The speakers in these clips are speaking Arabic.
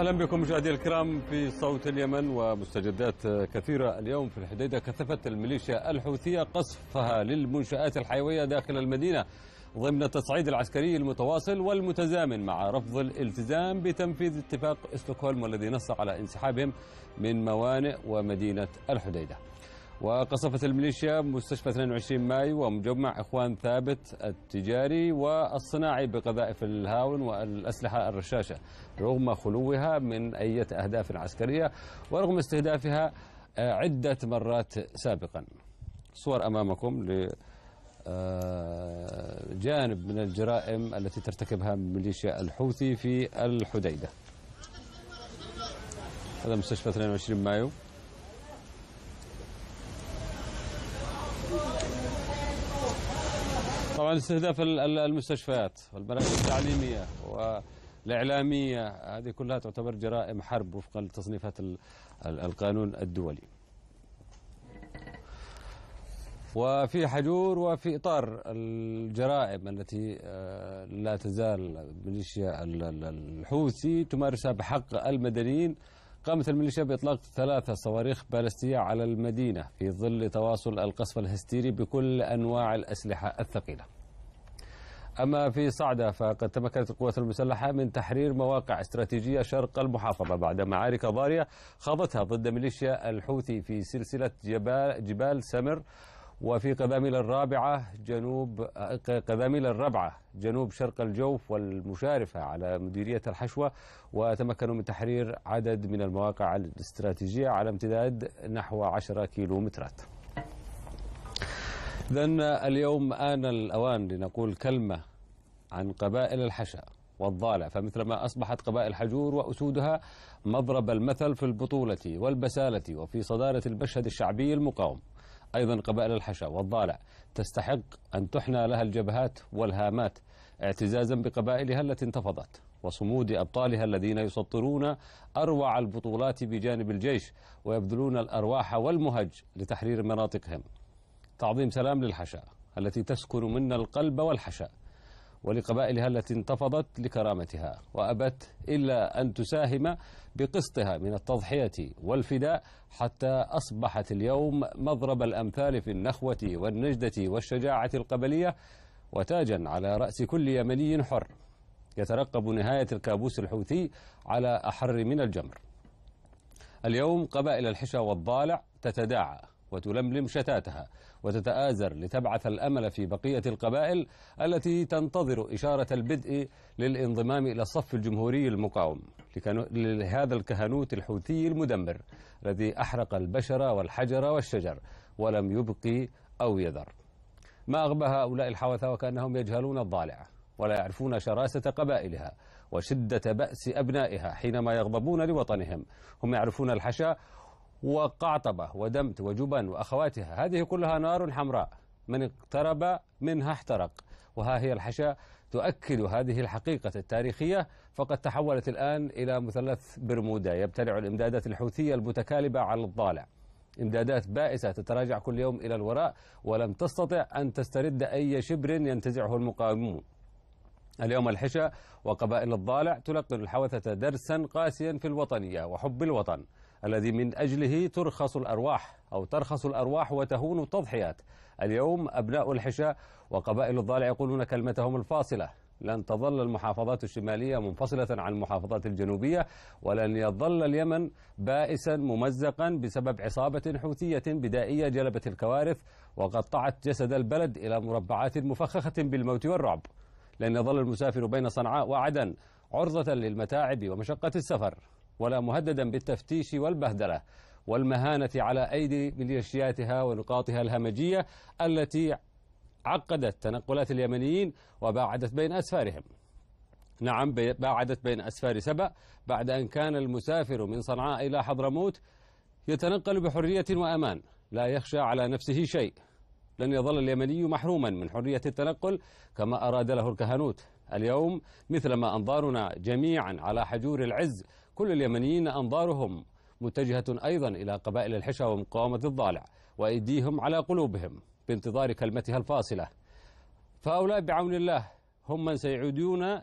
أهلا بكم مشاهدينا الكرام في صوت اليمن ومستجدات كثيرة اليوم في الحديدة كثفت الميليشيا الحوثية قصفها للمنشآت الحيوية داخل المدينة ضمن التصعيد العسكري المتواصل والمتزامن مع رفض الالتزام بتنفيذ اتفاق استوكهولم والذي نص على انسحابهم من موانئ ومدينة الحديدة وقصفت الميليشيا مستشفى 22 مايو ومجمع إخوان ثابت التجاري والصناعي بقذائف الهاون والأسلحة الرشاشة رغم خلوها من أي أهداف عسكرية ورغم استهدافها عدة مرات سابقا صور أمامكم ل آه، جانب من الجرائم التي ترتكبها ميليشيا الحوثي في الحديدة هذا مستشفى 22 مايو طبعا استهداف المستشفيات والمراكز التعليمية والإعلامية هذه كلها تعتبر جرائم حرب وفقا لتصنيفات القانون الدولي وفي حجور وفي إطار الجرائم التي آه، لا تزال ميليشيا الحوثي تمارسها بحق المدنيين قامت الميليشيا بإطلاق ثلاثة صواريخ بالستية على المدينة في ظل تواصل القصف الهستيري بكل أنواع الأسلحة الثقيلة أما في صعدة فقد تمكنت القوات المسلحة من تحرير مواقع استراتيجية شرق المحافظة بعد معارك ضارية خاضتها ضد ميليشيا الحوثي في سلسلة جبال, جبال سمر وفي قذاميل الرابعة جنوب آه، قذاميل الرابعة جنوب شرق الجوف والمشارفة على مديرية الحشوة وتمكنوا من تحرير عدد من المواقع الاستراتيجية على امتداد نحو 10 كيلومترات إذا اليوم آن الأوان لنقول كلمة عن قبائل الحشا والضالع فمثلما أصبحت قبائل حجور وأسودها مضرب المثل في البطولة والبسالة وفي صدارة المشهد الشعبي المقاوم أيضا قبائل الحشا والضالع تستحق أن تحنى لها الجبهات والهامات اعتزازا بقبائلها التي انتفضت وصمود أبطالها الذين يسطرون أروع البطولات بجانب الجيش ويبذلون الأرواح والمهج لتحرير مناطقهم تعظيم سلام للحشا التي تسكن منا القلب والحشاء ولقبائلها التي انتفضت لكرامتها وأبت إلا أن تساهم بقسطها من التضحية والفداء حتى أصبحت اليوم مضرب الأمثال في النخوة والنجدة والشجاعة القبلية وتاجا على رأس كل يمني حر يترقب نهاية الكابوس الحوثي على أحر من الجمر اليوم قبائل الحشا والضالع تتداعى وتلملم شتاتها وتتآزر لتبعث الأمل في بقية القبائل التي تنتظر إشارة البدء للانضمام إلى الصف الجمهوري المقاوم لهذا الكهنوت الحوثي المدمر الذي أحرق البشر والحجر والشجر ولم يبقي أو يذر ما أغبى هؤلاء الحوثة وكأنهم يجهلون الضالع ولا يعرفون شراسة قبائلها وشدة بأس أبنائها حينما يغضبون لوطنهم هم يعرفون الحشا وقعطبة ودمت وجبن وأخواتها هذه كلها نار حمراء من اقترب منها احترق وها هي الحشاء تؤكد هذه الحقيقة التاريخية فقد تحولت الآن إلى مثلث برمودا يبتلع الإمدادات الحوثية المتكالبة على الضالع إمدادات بائسة تتراجع كل يوم إلى الوراء ولم تستطع أن تسترد أي شبر ينتزعه المقاومون اليوم الحشا وقبائل الضالع تلقن الحوثة درسا قاسيا في الوطنية وحب الوطن الذي من أجله ترخص الأرواح أو ترخص الأرواح وتهون التضحيات اليوم أبناء الحشاء وقبائل الضالع يقولون كلمتهم الفاصلة لن تظل المحافظات الشمالية منفصلة عن المحافظات الجنوبية ولن يظل اليمن بائسا ممزقا بسبب عصابة حوثية بدائية جلبت الكوارث وقطعت جسد البلد إلى مربعات مفخخة بالموت والرعب لن يظل المسافر بين صنعاء وعدن عرضة للمتاعب ومشقة السفر ولا مهددا بالتفتيش والبهدله والمهانه على ايدي ميليشياتها ونقاطها الهمجيه التي عقدت تنقلات اليمنيين وباعدت بين اسفارهم. نعم باعدت بين اسفار سبأ بعد ان كان المسافر من صنعاء الى حضرموت يتنقل بحريه وامان لا يخشى على نفسه شيء. لن يظل اليمني محروما من حريه التنقل كما اراد له الكهنوت. اليوم مثلما انظارنا جميعا على حجور العز كل اليمنيين أنظارهم متجهة أيضا إلى قبائل الحشا ومقاومة الضالع وأيديهم على قلوبهم بانتظار كلمتها الفاصلة فهؤلاء بعون الله هم من سيعودون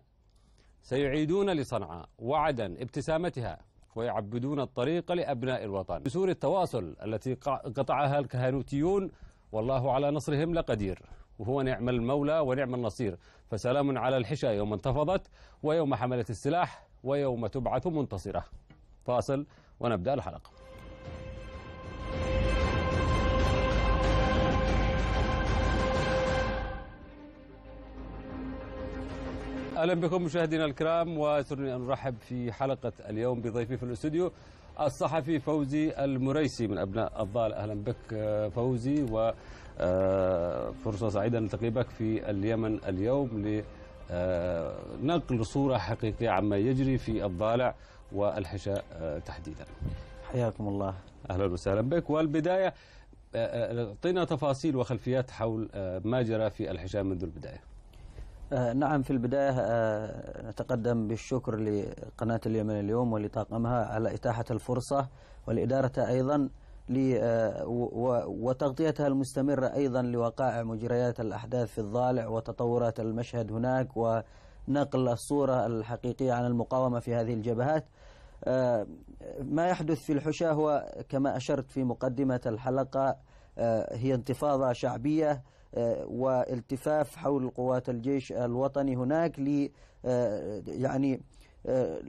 سيعيدون لصنعاء وعدا ابتسامتها ويعبدون الطريق لأبناء الوطن بسور التواصل التي قطعها الكهنوتيون والله على نصرهم لقدير وهو نعم المولى ونعم النصير فسلام على الحشا يوم انتفضت ويوم حملت السلاح ويوم تبعث منتصرة فاصل ونبدأ الحلقة اهلا بكم مشاهدينا الكرام وسرني ان ارحب في حلقه اليوم بضيفي في الاستوديو الصحفي فوزي المريسي من ابناء الضال اهلا بك آه، فوزي وفرصه آه، سعيده نلتقي بك في اليمن اليوم آه، نقل صورة حقيقية عما يجري في الضالع والحشاء آه، تحديدا حياكم الله أهلا وسهلا بك والبداية آه، اعطينا تفاصيل وخلفيات حول ما جرى في الحشاء منذ البداية نعم في البداية نتقدم بالشكر لقناة اليمن اليوم ولطاقمها على إتاحة الفرصة ولإدارتها أيضا آه، وتغطيتها المستمرة أيضا لوقائع مجريات الأحداث في الضالع وتطورات المشهد هناك ونقل الصورة الحقيقية عن المقاومة في هذه الجبهات آه، ما يحدث في الحشا هو كما أشرت في مقدمة الحلقة آه، هي انتفاضة شعبية والتفاف حول قوات الجيش الوطني هناك ل يعني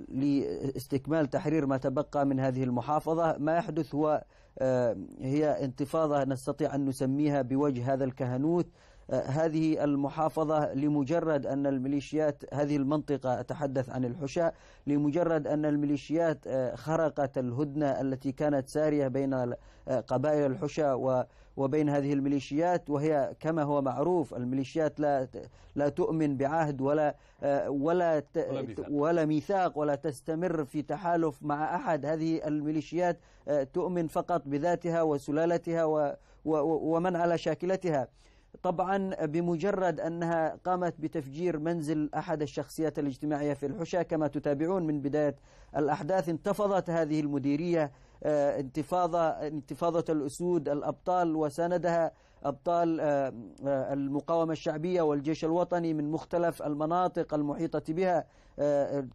لاستكمال تحرير ما تبقى من هذه المحافظة ما يحدث هو آه، هي انتفاضة نستطيع أن نسميها بوجه هذا الكهنوت آه، هذه المحافظة لمجرد أن الميليشيات هذه المنطقة أتحدث عن الحشاء لمجرد أن الميليشيات آه، خرقت الهدنة التي كانت سارية بين قبائل الحشاء وبين هذه الميليشيات وهي كما هو معروف الميليشيات لا لا تؤمن بعهد ولا آه، ولا ولا ميثاق ولا تستمر في تحالف مع احد هذه الميليشيات آه، تؤمن فقط بذاتها وسلالتها ومن على شاكلتها طبعا بمجرد أنها قامت بتفجير منزل أحد الشخصيات الاجتماعية في الحشا كما تتابعون من بداية الأحداث انتفضت هذه المديرية آه، انتفاضة انتفاضة الأسود الأبطال وساندها أبطال آه، آه، المقاومة الشعبية والجيش الوطني من مختلف المناطق المحيطة بها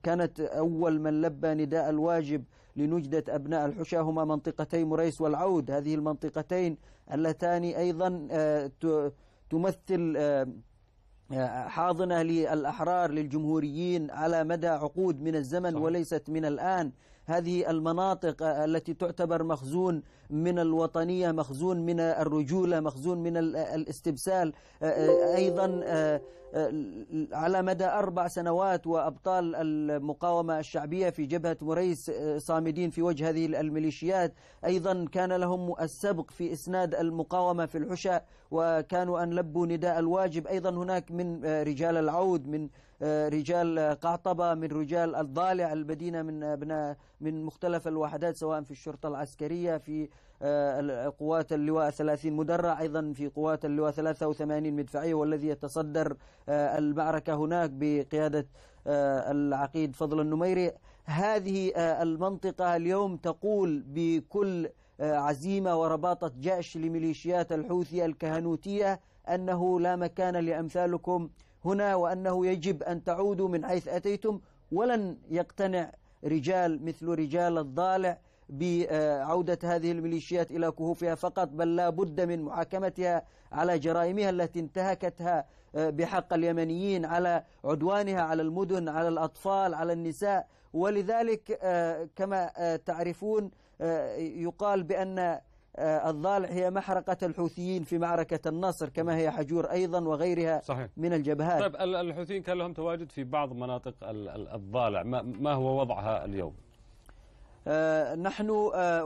كانت أول من لبى نداء الواجب لنجدة أبناء الحشا هما منطقتي مريس والعود هذه المنطقتين اللتان أيضا تمثل حاضنة للأحرار للجمهوريين على مدى عقود من الزمن صحيح. وليست من الآن هذه المناطق التي تعتبر مخزون من الوطنية مخزون من الرجولة مخزون من الاستبسال أيضا على مدى أربع سنوات وأبطال المقاومة الشعبية في جبهة مريس صامدين في وجه هذه الميليشيات أيضا كان لهم السبق في إسناد المقاومة في الحشا وكانوا أن لبوا نداء الواجب أيضا هناك من رجال العود من رجال قعطبة من رجال الضالع المدينة من أبناء من مختلف الوحدات سواء في الشرطة العسكرية في آه، قوات اللواء 30 مدرع أيضا في قوات اللواء 83 مدفعية والذي يتصدر آه، المعركة هناك بقيادة آه، العقيد فضل النميري هذه المنطقة اليوم تقول بكل عزيمة ورباطة جأش لميليشيات الحوثي الكهنوتية أنه لا مكان لأمثالكم هنا وأنه يجب أن تعودوا من حيث أتيتم ولن يقتنع رجال مثل رجال الضالع بعودة هذه الميليشيات إلى كهوفها فقط بل لا بد من محاكمتها على جرائمها التي انتهكتها آه، بحق اليمنيين على عدوانها على المدن على الأطفال على النساء ولذلك آه، كما آه، تعرفون يقال بأن آه، الضالع هي محرقة الحوثيين في معركة النصر كما هي حجور أيضا وغيرها صحيح. من الجبهات طيب الحوثيين كان لهم تواجد في بعض مناطق الضالع ما هو وضعها اليوم؟ آه، نحن آه،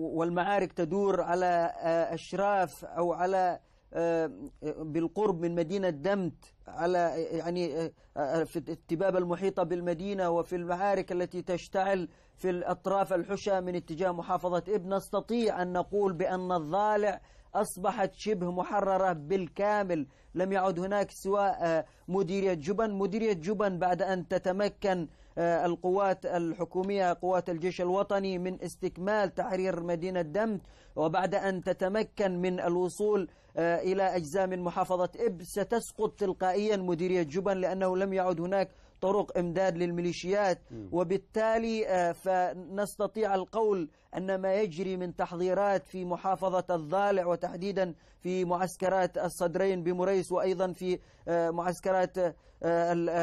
والمعارك تدور على أشراف أو على بالقرب من مدينة دمت على يعني آه، في التباب المحيطة بالمدينة وفي المعارك التي تشتعل في الأطراف الحشى من اتجاه محافظة إب نستطيع أن نقول بأن الظالع أصبحت شبه محررة بالكامل لم يعد هناك سوى آه، مديرية جبن مديرية جبن بعد أن تتمكن آه، القوات الحكومية قوات الجيش الوطني من استكمال تحرير مدينة دمت وبعد أن تتمكن من الوصول آه، إلى أجزاء من محافظة إب ستسقط تلقائيا مديرية جبن لأنه لم يعد هناك طرق إمداد للميليشيات وبالتالي آه، فنستطيع القول أن ما يجري من تحضيرات في محافظة الضالع وتحديدا في معسكرات الصدرين بمريس وأيضا في آه، معسكرات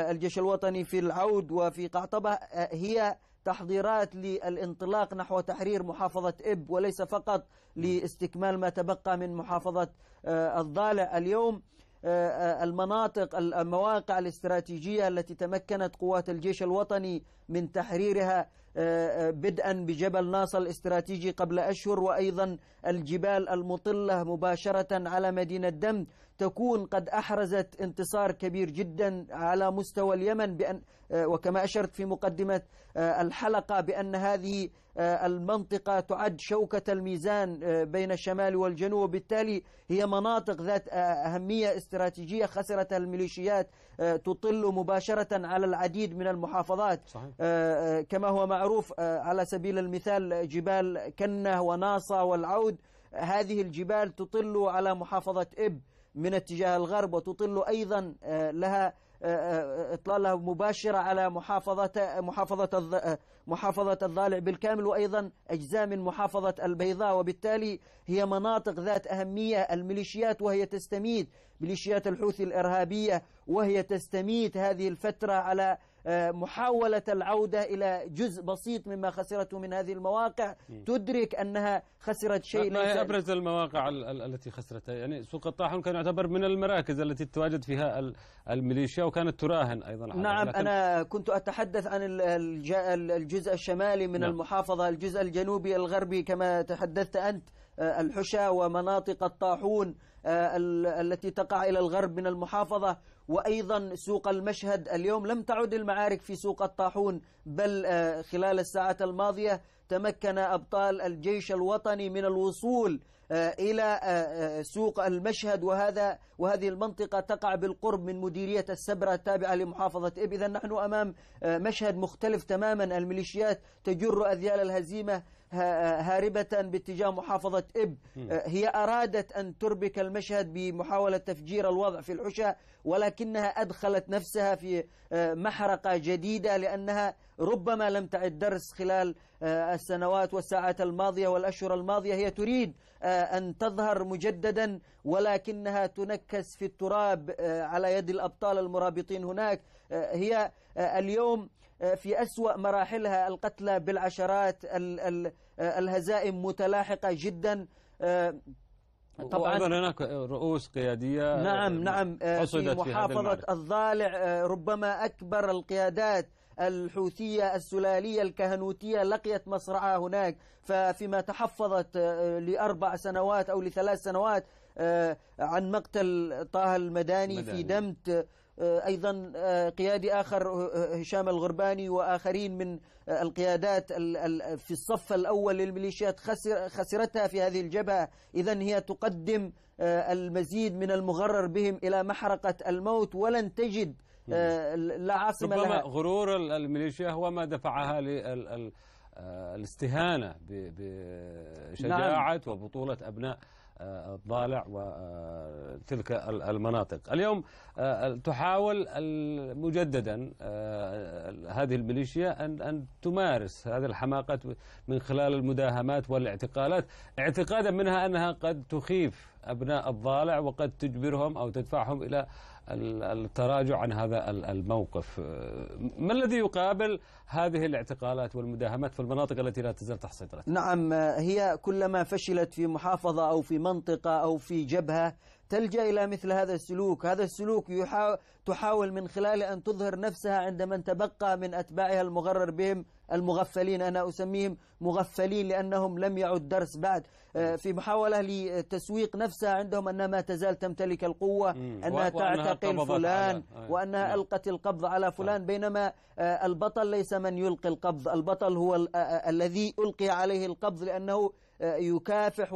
الجيش الوطني في العود وفي قعطبة هي تحضيرات للانطلاق نحو تحرير محافظة إب وليس فقط لاستكمال ما تبقى من محافظة آه، الضالع اليوم آه، آه، المناطق المواقع الاستراتيجية التي تمكنت قوات الجيش الوطني من تحريرها بدءا بجبل ناصر الاستراتيجي قبل أشهر وأيضا الجبال المطلة مباشرة على مدينة دم تكون قد أحرزت انتصار كبير جدا على مستوى اليمن بأن آه، وكما أشرت في مقدمة آه، الحلقة بأن هذه آه، المنطقة تعد شوكة الميزان بين الشمال والجنوب وبالتالي هي مناطق ذات أهمية استراتيجية خسرتها الميليشيات آه، تطل مباشرة على العديد من المحافظات صحيح. آه، آه، كما هو معروف على سبيل المثال جبال كنة وناصة والعود هذه الجبال تطل على محافظة إب من اتجاه الغرب وتطل أيضا لها آه، آه، إطلالة مباشرة على محافظة محافظة آه، محافظة الضالع بالكامل وأيضا أجزاء من محافظة البيضاء وبالتالي هي مناطق ذات أهمية الميليشيات وهي تستميت ميليشيات الحوثي الإرهابية وهي تستميت هذه الفترة على محاولة العودة إلى جزء بسيط مما خسرته من هذه المواقع تدرك أنها خسرت شيء ما هي أبرز المواقع التي خسرتها يعني سوق الطاحون كان يعتبر من المراكز التي تواجد فيها الميليشيا وكانت تراهن أيضا نعم أنا كنت أتحدث عن الجزء الشمالي من نعم. المحافظة الجزء الجنوبي الغربي كما تحدثت أنت آه، الحشا ومناطق الطاحون آه، التي تقع إلى الغرب من المحافظة وأيضا سوق المشهد اليوم لم تعد المعارك في سوق الطاحون بل آه، خلال الساعات الماضية تمكن أبطال الجيش الوطني من الوصول آه، إلى آه، سوق المشهد وهذا وهذه المنطقة تقع بالقرب من مديرية السبرة التابعة لمحافظة إب إذا نحن أمام مشهد مختلف تماما الميليشيات تجر أذيال الهزيمة هاربة باتجاه محافظة إب أه، هي أرادت أن تربك المشهد بمحاولة تفجير الوضع في الحشا ولكنها أدخلت نفسها في أه، محرقة جديدة لأنها ربما لم تعد درس خلال أه، السنوات والساعات الماضية والأشهر الماضية هي تريد أن تظهر مجددا ولكنها تنكس في التراب على يد الأبطال المرابطين هناك هي اليوم في أسوأ مراحلها القتلى بالعشرات الهزائم متلاحقة جدا آه، طبعا وايضا هناك رؤوس قياديه نعم نعم آه، في محافظه في الضالع آه، ربما اكبر القيادات الحوثيه السلاليه الكهنوتيه لقيت مصرعها هناك ففيما تحفظت لاربع سنوات او لثلاث سنوات عن مقتل طه المداني المداني. في دمت آه، أيضا آه، قيادي آخر آه، هشام الغرباني وآخرين من القيادات في الصف الأول للميليشيات خسر خسرتها في هذه الجبهة إذا هي تقدم المزيد من المغرر بهم إلى محرقة الموت ولن تجد لا عاصمة ربما لها. غرور الميليشيا هو ما دفعها للاستهانة بشجاعة نعم. وبطولة أبناء الضالع وتلك المناطق اليوم آه، تحاول مجددا آه، هذه الميليشيا أن, أن تمارس هذه الحماقات من خلال المداهمات والاعتقالات اعتقادا منها أنها قد تخيف أبناء الضالع وقد تجبرهم أو تدفعهم إلى التراجع عن هذا الموقف آه، ما الذي يقابل هذه الاعتقالات والمداهمات في المناطق التي لا تزال تحت سيطرتها نعم آه، هي كلما فشلت في محافظة أو في منطقة أو في جبهة تلجأ إلى مثل هذا السلوك هذا السلوك تحاول من خلاله أن تظهر نفسها عند من تبقى من أتباعها المغرر بهم المغفلين أنا أسميهم مغفلين لأنهم لم يعد درس بعد آه، في محاولة لتسويق نفسها عندهم أنها ما تزال تمتلك القوة أنها تعتقل فلان آه. وأنها نعم. ألقت القبض على نعم. فلان بينما آه، البطل ليس من يلقي القبض البطل هو الذي ألقي عليه القبض لأنه آه، يكافح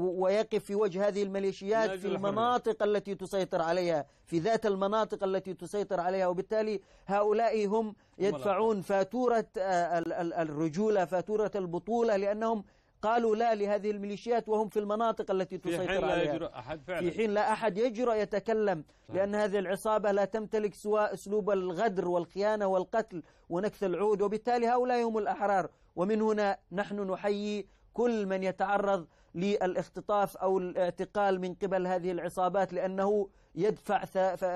ويقف في وجه هذه الميليشيات في المناطق التي تسيطر عليها في ذات المناطق التي تسيطر عليها وبالتالي هؤلاء هم يدفعون فاتورة آه، الرجولة فاتورة البطولة لأنهم قالوا لا لهذه الميليشيات وهم في المناطق التي تسيطر عليها في حين لا يجرؤ أحد فعلا. في حين لا أحد يجرؤ يتكلم صحيح. لأن هذه العصابة لا تمتلك سوى أسلوب الغدر والخيانة والقتل ونكث العود وبالتالي هؤلاء هم الأحرار ومن هنا نحن نحيي كل من يتعرض للاختطاف أو الاعتقال من قبل هذه العصابات لأنه يدفع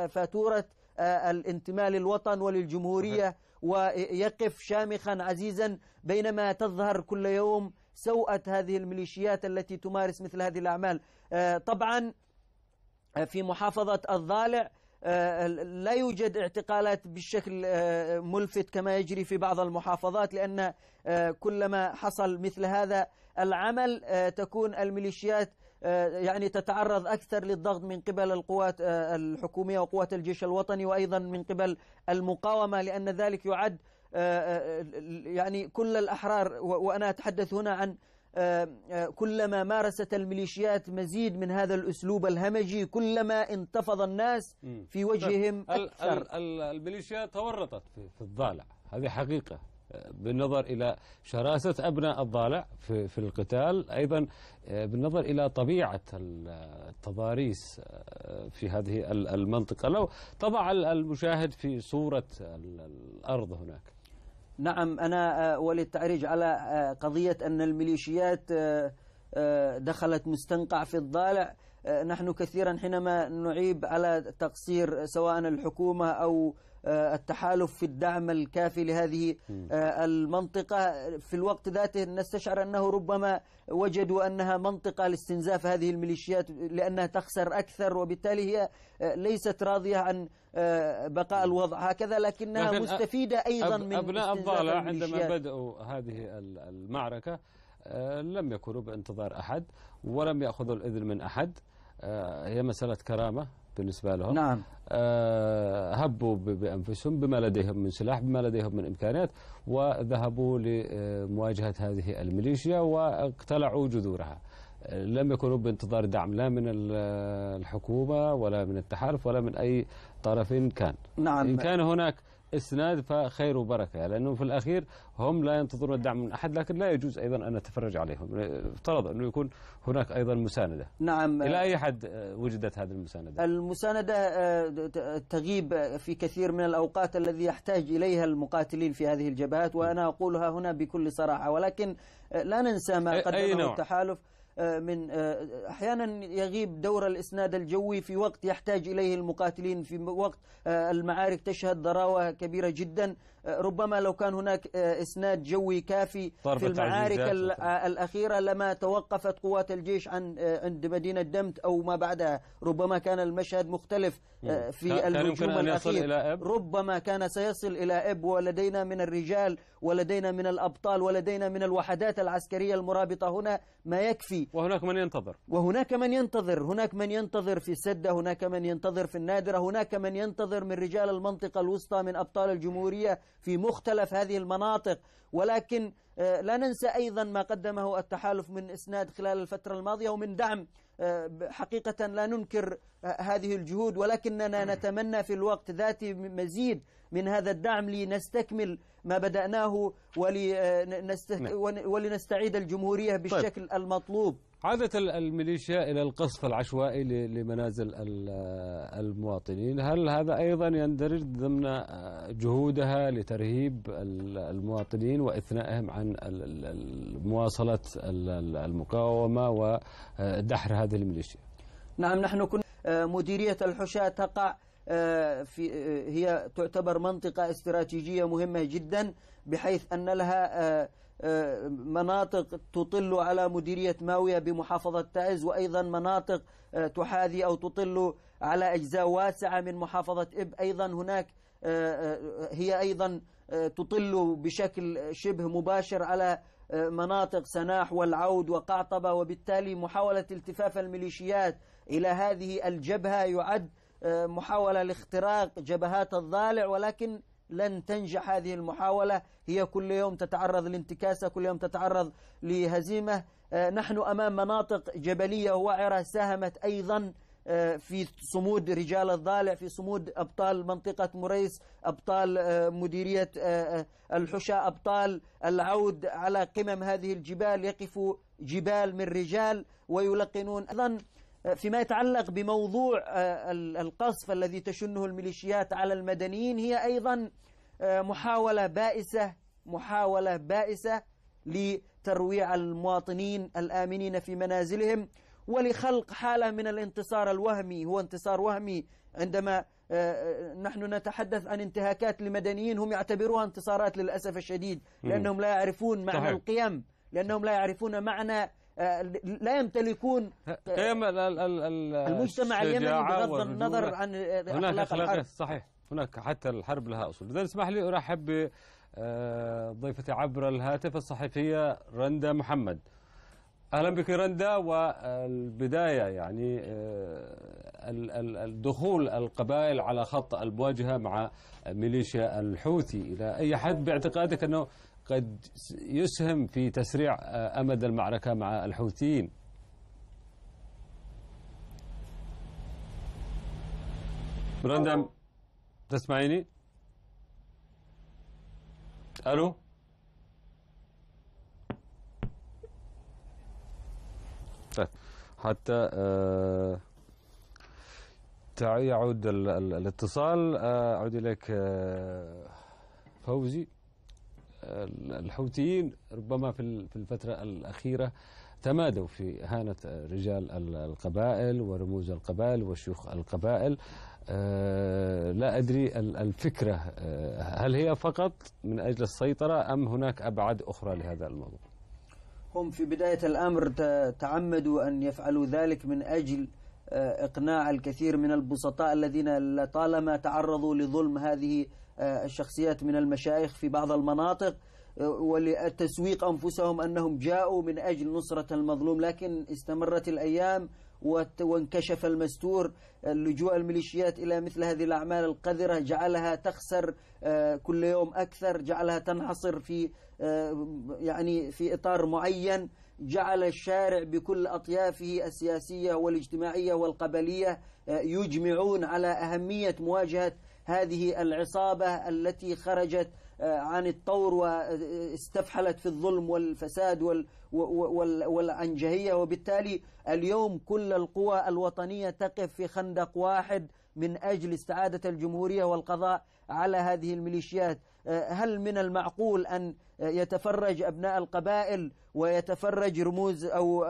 فاتورة آه، الانتماء للوطن وللجمهورية ويقف شامخا عزيزا بينما تظهر كل يوم سوءة هذه الميليشيات التي تمارس مثل هذه الأعمال آه، طبعا آه، في محافظة الظالع آه، لا يوجد اعتقالات بالشكل آه، ملفت كما يجري في بعض المحافظات لأن آه، كلما حصل مثل هذا العمل تكون الميليشيات يعني تتعرض أكثر للضغط من قبل القوات الحكومية وقوات الجيش الوطني وأيضا من قبل المقاومة لأن ذلك يعد يعني كل الأحرار وأنا أتحدث هنا عن كلما مارست الميليشيات مزيد من هذا الأسلوب الهمجي كلما انتفض الناس في وجههم أكثر الميليشيات تورطت في الضالع هذه حقيقة آه، بالنظر إلى شراسة أبناء الضالع في, في القتال أيضا آه، بالنظر إلى طبيعة التضاريس آه، في هذه المنطقة لو طبع المشاهد في صورة الأرض هناك نعم أنا آه، وللتعريج على آه، قضية أن الميليشيات آه، دخلت مستنقع في الضالع نحن كثيرا حينما نعيب على تقصير سواء الحكومة أو التحالف في الدعم الكافي لهذه المنطقة في الوقت ذاته نستشعر أنه ربما وجدوا أنها منطقة لاستنزاف هذه الميليشيات لأنها تخسر أكثر وبالتالي هي ليست راضية عن آه، بقاء نعم. الوضع هكذا لكنها مستفيدة أيضا من أبناء الضالع عندما بدأوا هذه المعركة آه، لم يكونوا بانتظار أحد ولم يأخذوا الإذن من أحد آه، هي مسألة كرامة بالنسبة لهم نعم هبوا بأنفسهم بما لديهم من سلاح بما لديهم من إمكانات وذهبوا لمواجهة هذه الميليشيا واقتلعوا جذورها لم يكونوا بانتظار دعم لا من الحكومة ولا من التحالف ولا من أي إن كان نعم إن كان هناك اسناد فخير وبركه لانه في الاخير هم لا ينتظرون الدعم من احد لكن لا يجوز ايضا ان نتفرج عليهم افترض انه يكون هناك ايضا مسانده نعم الى اي حد وجدت هذه المسانده المسانده آه، تغيب في كثير من الاوقات الذي يحتاج اليها المقاتلين في هذه الجبهات وانا اقولها هنا بكل صراحه ولكن آه، لا ننسى ما قدمه التحالف آه، من آه، أحيانا يغيب دور الإسناد الجوي في وقت يحتاج إليه المقاتلين في وقت آه، المعارك تشهد ضراوة كبيرة جدا ربما لو كان هناك إسناد جوي كافي في المعارك الأخيرة لما توقفت قوات الجيش عن عند مدينة دمت أو ما بعدها ربما كان المشهد مختلف آه، في الهجوم الأخير إلى أب؟ ربما كان سيصل إلى أب ولدينا من الرجال ولدينا من الأبطال ولدينا من الوحدات العسكرية المرابطة هنا ما يكفي وهناك من ينتظر وهناك من ينتظر هناك من ينتظر في سدة هناك من ينتظر في النادرة هناك من ينتظر من رجال المنطقة الوسطى من أبطال الجمهورية في مختلف هذه المناطق ولكن آه، لا ننسى أيضا ما قدمه التحالف من إسناد خلال الفترة الماضية ومن دعم آه، حقيقة لا ننكر آه، هذه الجهود ولكننا نتمنى في الوقت ذاته مزيد من هذا الدعم لنستكمل ما بدأناه آه، نعم. ولنستعيد الجمهورية طيب. بالشكل المطلوب عادت الميليشيا إلى القصف العشوائي لمنازل المواطنين هل هذا أيضا يندرج ضمن آه، جهودها لترهيب المواطنين وإثنائهم عن مواصلة المقاومة ودحر هذه الميليشيا نعم نحن كنا آه، مديرية الحشاة تقع آه، في هي تعتبر منطقة استراتيجية مهمة جدا بحيث أن لها مناطق تطل على مديرية ماوية بمحافظة تائز وأيضا مناطق آه، تحاذي أو تطل على أجزاء واسعة من محافظة إب أيضا هناك آه، آه، هي أيضا تطل بشكل شبه مباشر على مناطق سناح والعود وقعطبة وبالتالي محاولة التفاف الميليشيات إلى هذه الجبهة يعد محاولة لاختراق جبهات الضالع ولكن لن تنجح هذه المحاولة هي كل يوم تتعرض لانتكاسة كل يوم تتعرض لهزيمة آه، نحن أمام مناطق جبلية وعرة ساهمت أيضا آه، في صمود رجال الضالع في صمود أبطال منطقة مريس أبطال آه، مديرية الحشا أبطال العود على قمم هذه الجبال يقف جبال من رجال ويلقنون أيضا فيما يتعلق بموضوع آه، القصف الذي تشنه الميليشيات على المدنيين هي أيضا آه، محاولة بائسة محاولة بائسة لترويع المواطنين الآمنين في منازلهم ولخلق حالة من الانتصار الوهمي هو انتصار وهمي عندما آه، نحن نتحدث عن انتهاكات لمدنيين هم يعتبروها انتصارات للأسف الشديد لأنهم لا يعرفون معنى القيم لأنهم لا يعرفون معنى لا يمتلكون قيم المجتمع اليمني بغض النظر عن هناك أخلاقيات صحيح هناك حتى الحرب لها أصول اذا اسمح لي أرحب بضيفتي عبر الهاتف الصحفية رندا محمد اهلا بك رندا والبدايه يعني آه، الدخول القبائل على خط المواجهه مع ميليشيا الحوثي الى اي حد باعتقادك انه قد يسهم في تسريع آه، أمد المعركة مع الحوثيين برندم تسمعيني ألو طيب حتى آه، يعود الاتصال آه، أعود إليك فوزي الحوثيين ربما في الفترة الأخيرة تمادوا في إهانة رجال القبائل ورموز القبائل وشيوخ القبائل آه، لا أدري الفكرة آه، هل هي فقط من أجل السيطرة أم هناك أبعاد أخرى لهذا الموضوع هم في بداية الأمر تعمدوا أن يفعلوا ذلك من أجل آه، إقناع الكثير من البسطاء الذين لطالما تعرضوا لظلم هذه آه، الشخصيات من المشايخ في بعض المناطق آه، ولتسويق أنفسهم أنهم جاءوا من أجل نصرة المظلوم لكن استمرت الأيام وانكشف المستور لجوء الميليشيات إلى مثل هذه الأعمال القذرة جعلها تخسر آه، كل يوم أكثر جعلها تنحصر في يعني في إطار معين جعل الشارع بكل أطيافه السياسية والاجتماعية والقبلية يجمعون على أهمية مواجهة هذه العصابة التي خرجت آه، عن الطور واستفحلت في الظلم والفساد والعنجهية وبالتالي اليوم كل القوى الوطنية تقف في خندق واحد من أجل استعادة الجمهورية والقضاء على هذه الميليشيات هل من المعقول أن يتفرج أبناء القبائل ويتفرج رموز أو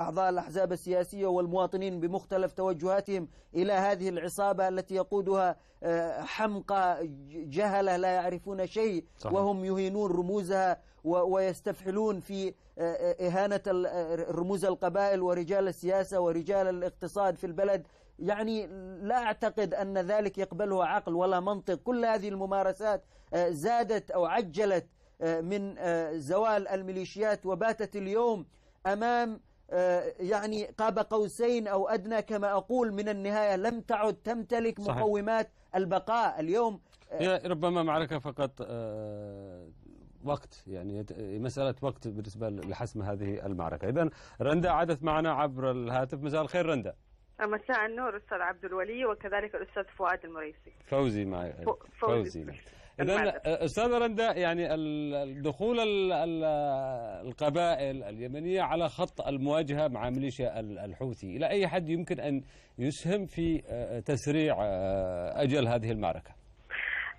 أعضاء الأحزاب السياسية والمواطنين بمختلف توجهاتهم إلى هذه العصابة التي يقودها حمقى جهلة لا يعرفون شيء صحيح. وهم يهينون رموزها ويستفحلون في إهانة رموز القبائل ورجال السياسة ورجال الاقتصاد في البلد يعني لا أعتقد أن ذلك يقبله عقل ولا منطق كل هذه الممارسات آه، زادت أو عجلت آه، من آه، زوال الميليشيات وباتت اليوم أمام يعني قاب قوسين أو أدنى كما أقول من النهاية لم تعد تمتلك صحيح. مقومات البقاء اليوم ربما معركة فقط وقت يعني مسألة وقت بالنسبة لحسم هذه المعركة إذا رندا عادت معنا عبر الهاتف مساء الخير رندا مساء النور أستاذ عبد الولي وكذلك الأستاذ فؤاد المريسي فوزي معي فوزي, فوزي. اذا استاذ رندا يعني الدخول القبائل اليمنيه على خط المواجهه مع ميليشيا الحوثي الى اي حد يمكن ان يسهم في آه، تسريع آه، اجل هذه المعركه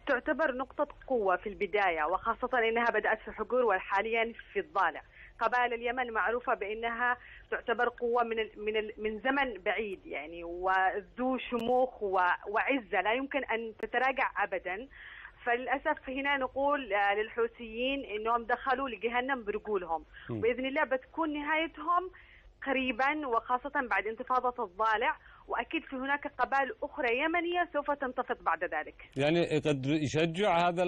تعتبر نقطة قوة في البداية وخاصة أنها بدأت في حجور وحاليا في الضالع قبائل اليمن معروفة بأنها تعتبر قوة من من من زمن بعيد يعني وذو شموخ وعزة لا يمكن أن تتراجع أبدا فللاسف هنا نقول آه، للحوثيين انهم دخلوا لجهنم برجولهم باذن الله بتكون نهايتهم قريبا وخاصه بعد انتفاضه الضالع واكيد في هناك قبائل اخرى يمنيه سوف تنتفض بعد ذلك. يعني قد يشجع هذا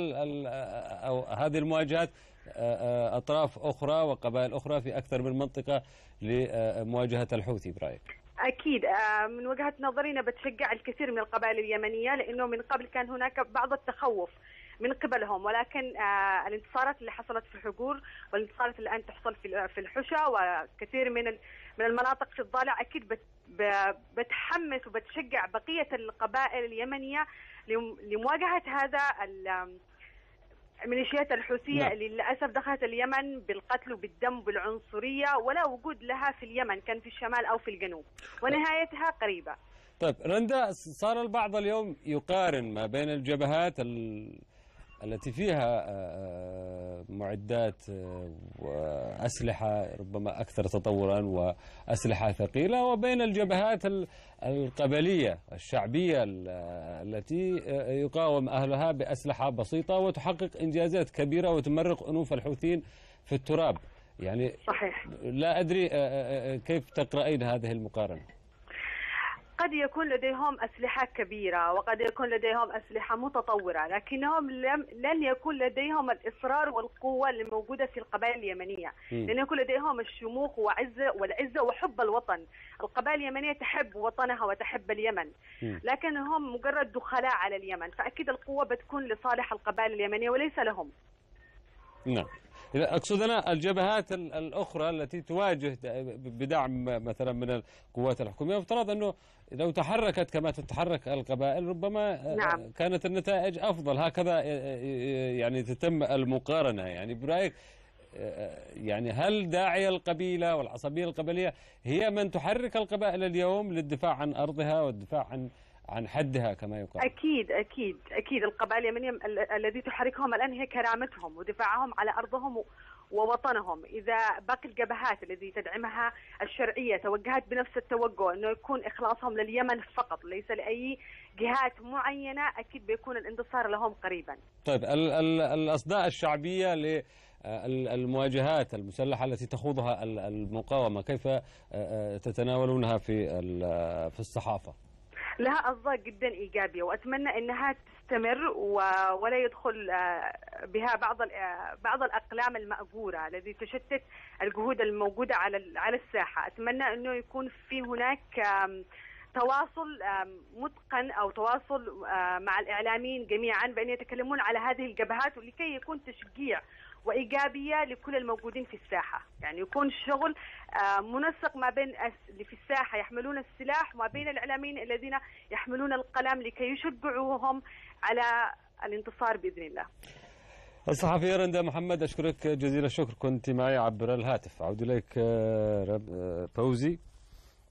او هذه المواجهات آه، آه، اطراف اخرى وقبائل اخرى في اكثر من منطقه لمواجهه الحوثي برايك؟ اكيد آه، من وجهه نظري انا بتشجع الكثير من القبائل اليمنيه لانه من قبل كان هناك بعض التخوف من قبلهم ولكن آه الانتصارات اللي حصلت في الحجور والانتصارات اللي الان تحصل في في الحشا وكثير من من المناطق في الضالع اكيد بت بتحمس وبتشجع بقيه القبائل اليمنيه لمواجهه هذا ميليشيات الحوثية نعم. اللي للأسف دخلت اليمن بالقتل وبالدم وبالعنصرية ولا وجود لها في اليمن كان في الشمال أو في الجنوب ونهايتها قريبة طيب رندا صار البعض اليوم يقارن ما بين الجبهات ال... التي فيها آه، آه، معدات آه، وأسلحة ربما أكثر تطورا وأسلحة ثقيلة وبين الجبهات القبلية الشعبية التي يقاوم أهلها بأسلحة بسيطة وتحقق إنجازات كبيرة وتمرق أنوف الحوثيين في التراب يعني صحيح. لا أدري كيف تقرأين هذه المقارنة قد يكون لديهم أسلحة كبيرة وقد يكون لديهم أسلحة متطورة لكنهم لم لن يكون لديهم الإصرار والقوة الموجودة في القبائل اليمنية لن يكون لديهم الشموخ وعزة والعزة وحب الوطن القبائل اليمنية تحب وطنها وتحب اليمن لكنهم مجرد دخلاء على اليمن فأكيد القوة بتكون لصالح القبائل اليمنية وليس لهم نعم أقصد أنا الجبهات الأخرى التي تواجه بدعم مثلا من القوات الحكومية يفترض أنه لو تحركت كما تتحرك القبائل ربما نعم. كانت النتائج أفضل هكذا يعني تتم المقارنة يعني برأيك آه، يعني هل داعي القبيلة والعصبية القبلية هي من تحرك القبائل اليوم للدفاع عن أرضها والدفاع عن عن حدها كما يقال اكيد اكيد اكيد القبائل اليمنيه الذي تحركهم الان هي كرامتهم ودفاعهم على ارضهم ووطنهم إذا باقي الجبهات التي تدعمها الشرعية توجهت بنفس التوجه أنه يكون إخلاصهم لليمن فقط ليس لأي جهات معينة أكيد بيكون الانتصار لهم قريبا طيب ال ال الأصداء الشعبية ل المواجهات المسلحة التي تخوضها المقاومة كيف آه، آه، تتناولونها في آه، الصحافة؟ لها أصداء جدا إيجابية وأتمنى أنها تستمر ولا يدخل آه، بها بعض آه، بعض الأقلام المأجورة الذي تشتت الجهود الموجودة على على الساحة أتمنى أنه يكون في هناك تواصل متقن او تواصل آه، مع الاعلاميين جميعا بان يتكلمون على هذه الجبهات ولكي يكون تشجيع وايجابيه لكل الموجودين في الساحه، يعني يكون الشغل آه، منسق ما بين اللي في الساحه يحملون السلاح وما بين الاعلاميين الذين يحملون القلم لكي يشجعوهم على الانتصار باذن الله. الصحفية رندا محمد أشكرك جزيل الشكر كنت معي عبر الهاتف أعود إليك آه، آه، فوزي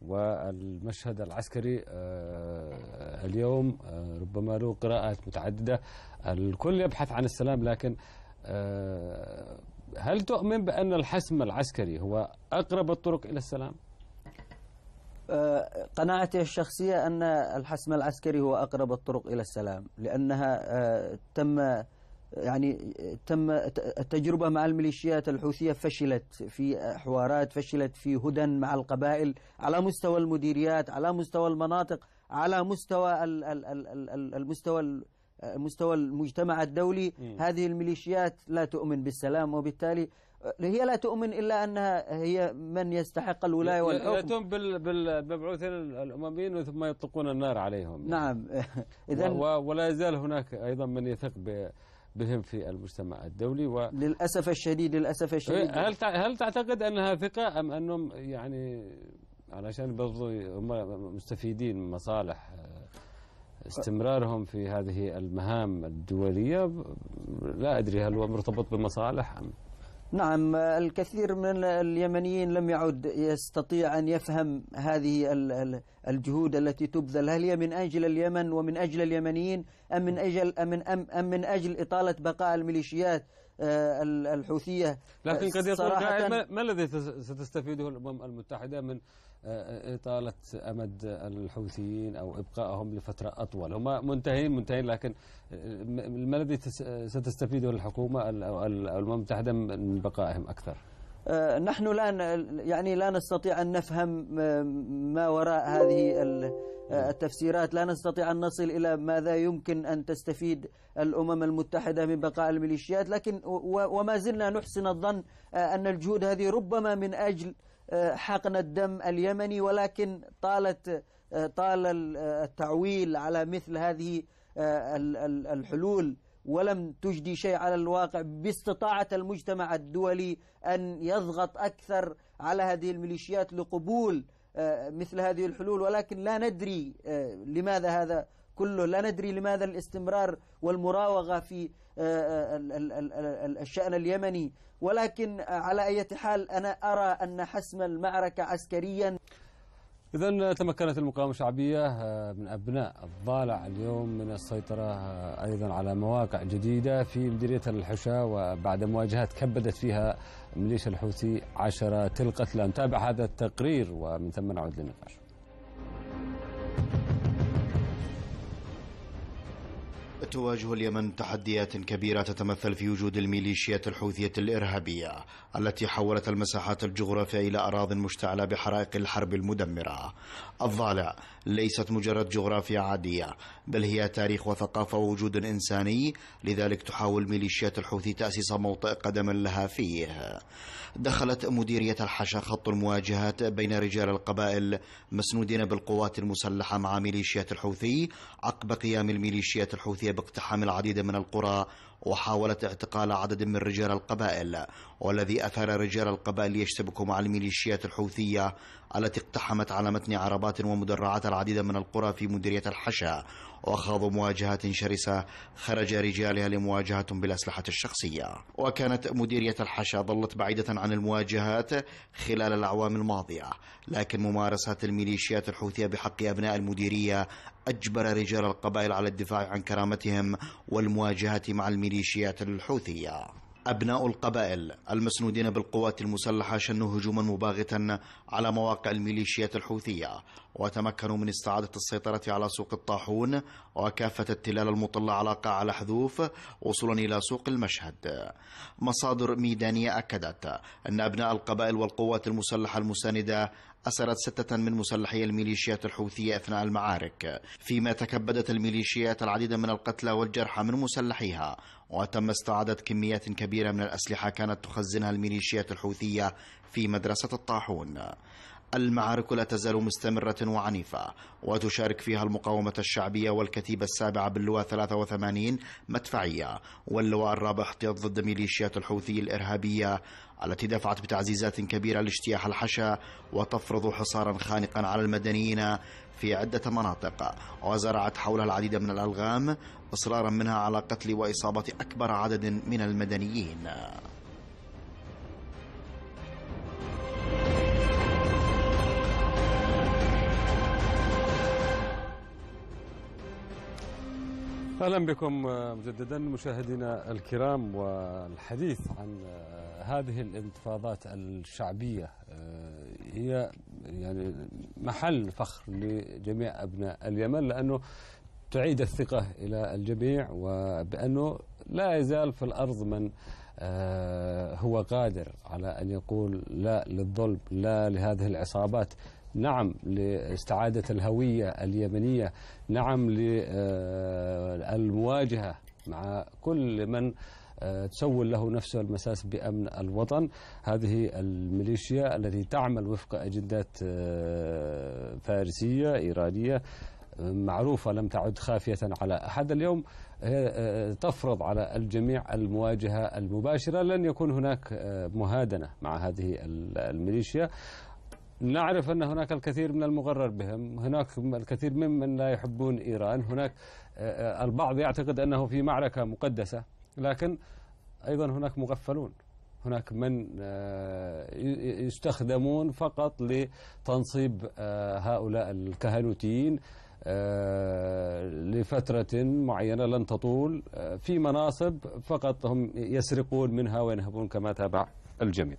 والمشهد العسكري اليوم ربما له قراءات متعددة الكل يبحث عن السلام لكن آه، هل تؤمن بأن الحسم العسكري هو أقرب الطرق إلى السلام؟ آه، قناعتي الشخصية أن الحسم العسكري هو أقرب الطرق إلى السلام لأنها آه، تم يعني تم التجربة مع الميليشيات الحوثية فشلت في حوارات فشلت في هدى مع القبائل على مستوى المديريات على مستوى المناطق على مستوى المستوى مستوى المجتمع الدولي م. هذه الميليشيات لا تؤمن بالسلام وبالتالي هي لا تؤمن إلا أنها هي من يستحق الولاية والحكم يأتون بالمبعوثين الأمميين ثم يطلقون النار عليهم نعم إذن ولا يزال هناك أيضا من يثق بهم في المجتمع الدولي و للأسف الشديد للأسف الشديد إيه، هل هل تعتقد أنها ثقة أم أنهم يعني علشان برضو هم مستفيدين من مصالح آه، استمرارهم في هذه المهام الدولية لا أدري هل هو مرتبط بمصالح أم نعم الكثير من اليمنيين لم يعد يستطيع أن يفهم هذه الجهود التي تبذل هل هي من أجل اليمن ومن أجل اليمنيين أم من أجل أم من, أم أم من أجل إطالة بقاء الميليشيات آه، الحوثية لكن قد يقول ما الذي ستستفيده الأمم المتحدة من إطالة أمد الحوثيين أو إبقائهم لفترة أطول هم منتهين منتهين لكن ما الذي ستستفيده الحكومة أو الأمم المتحدة من بقائهم أكثر آه، نحن الآن يعني لا نستطيع أن نفهم آه، ما وراء هذه آه، التفسيرات لا نستطيع أن نصل إلى ماذا يمكن أن تستفيد الأمم المتحدة من بقاء الميليشيات لكن وما زلنا نحسن الظن أن الجهود هذه ربما من أجل آه، حقن الدم اليمني ولكن طالت آه، طال آه، التعويل على مثل هذه الحلول ولم تجدي شيء على الواقع باستطاعة المجتمع الدولي أن يضغط أكثر على هذه الميليشيات لقبول مثل هذه الحلول ولكن لا ندري لماذا هذا كله لا ندري لماذا الاستمرار والمراوغة في الشأن اليمني ولكن على أي حال أنا أرى أن حسم المعركة عسكريا إذا تمكنت المقاومة الشعبية آه، من أبناء الضالع اليوم من السيطرة آه، أيضا على مواقع جديدة في مديرية الحشا وبعد مواجهات كبدت فيها ميليشيا الحوثي عشرات القتلى نتابع هذا التقرير ومن ثم نعود للنقاش تواجه اليمن تحديات كبيرة تتمثل في وجود الميليشيات الحوثية الإرهابية التي حولت المساحات الجغرافية إلى أراض مشتعلة بحرائق الحرب المدمرة الضالع ليست مجرد جغرافيا عادية بل هي تاريخ وثقافة ووجود إنساني لذلك تحاول ميليشيات الحوثي تأسيس موطئ قدم لها فيه دخلت مديرية الحشا خط المواجهات بين رجال القبائل مسنودين بالقوات المسلحة مع ميليشيات الحوثي عقب قيام الميليشيات الحوثية باقتحام العديد من القرى وحاولت اعتقال عدد من رجال القبائل والذي أثار رجال القبائل ليشتبكوا مع الميليشيات الحوثية التي اقتحمت على متن عربات ومدرعات العديد من القرى في مديرية الحشا وخاضوا مواجهات شرسة خرج رجالها لمواجهة بالأسلحة الشخصية وكانت مديرية الحشا ظلت بعيدة عن المواجهات خلال الأعوام الماضية لكن ممارسة الميليشيات الحوثية بحق أبناء المديرية أجبر رجال القبائل على الدفاع عن كرامتهم والمواجهة مع الميليشيات الحوثية أبناء القبائل المسنودين بالقوات المسلحة شنوا هجوما مباغتا على مواقع الميليشيات الحوثية وتمكنوا من استعادة السيطرة على سوق الطاحون وكافة التلال المطلة على قاع الحذوف وصولا إلى سوق المشهد مصادر ميدانية أكدت أن أبناء القبائل والقوات المسلحة المساندة أسرت ستة من مسلحي الميليشيات الحوثية أثناء المعارك فيما تكبدت الميليشيات العديد من القتلى والجرحى من مسلحيها وتم استعادة كميات كبيرة من الأسلحة كانت تخزنها الميليشيات الحوثية في مدرسة الطاحون المعارك لا تزال مستمرة وعنيفة وتشارك فيها المقاومة الشعبية والكتيبة السابعة باللواء 83 مدفعية واللواء الرابع احتياط ضد ميليشيات الحوثي الإرهابية التي دفعت بتعزيزات كبيرة لاجتياح الحشا وتفرض حصارا خانقا على المدنيين في عدة مناطق وزرعت حولها العديد من الألغام إصرارا منها على قتل وإصابة أكبر عدد من المدنيين اهلا بكم آه، مجددا مشاهدينا الكرام والحديث عن آه، هذه الانتفاضات الشعبيه آه، هي يعني محل فخر لجميع ابناء اليمن لانه تعيد الثقه الى الجميع وبانه لا يزال في الارض من هو قادر على ان يقول لا للظلم لا لهذه العصابات نعم لاستعادة الهوية اليمنية نعم للمواجهة آه، مع كل من آه، تسول له نفسه المساس بأمن الوطن هذه الميليشيا التي تعمل وفق أجندات آه، فارسية إيرانية معروفة لم تعد خافية على أحد اليوم تفرض على الجميع المواجهة المباشرة لن يكون هناك مهادنة مع هذه الميليشيا نعرف أن هناك الكثير من المغرر بهم هناك الكثير ممن لا يحبون إيران هناك آه، آه، البعض يعتقد أنه في معركة مقدسة لكن أيضا هناك مغفلون هناك من آه، يستخدمون فقط لتنصيب هؤلاء الكهنوتيين لفترة معينة لن تطول في مناصب فقط هم يسرقون منها وينهبون كما تابع الجميع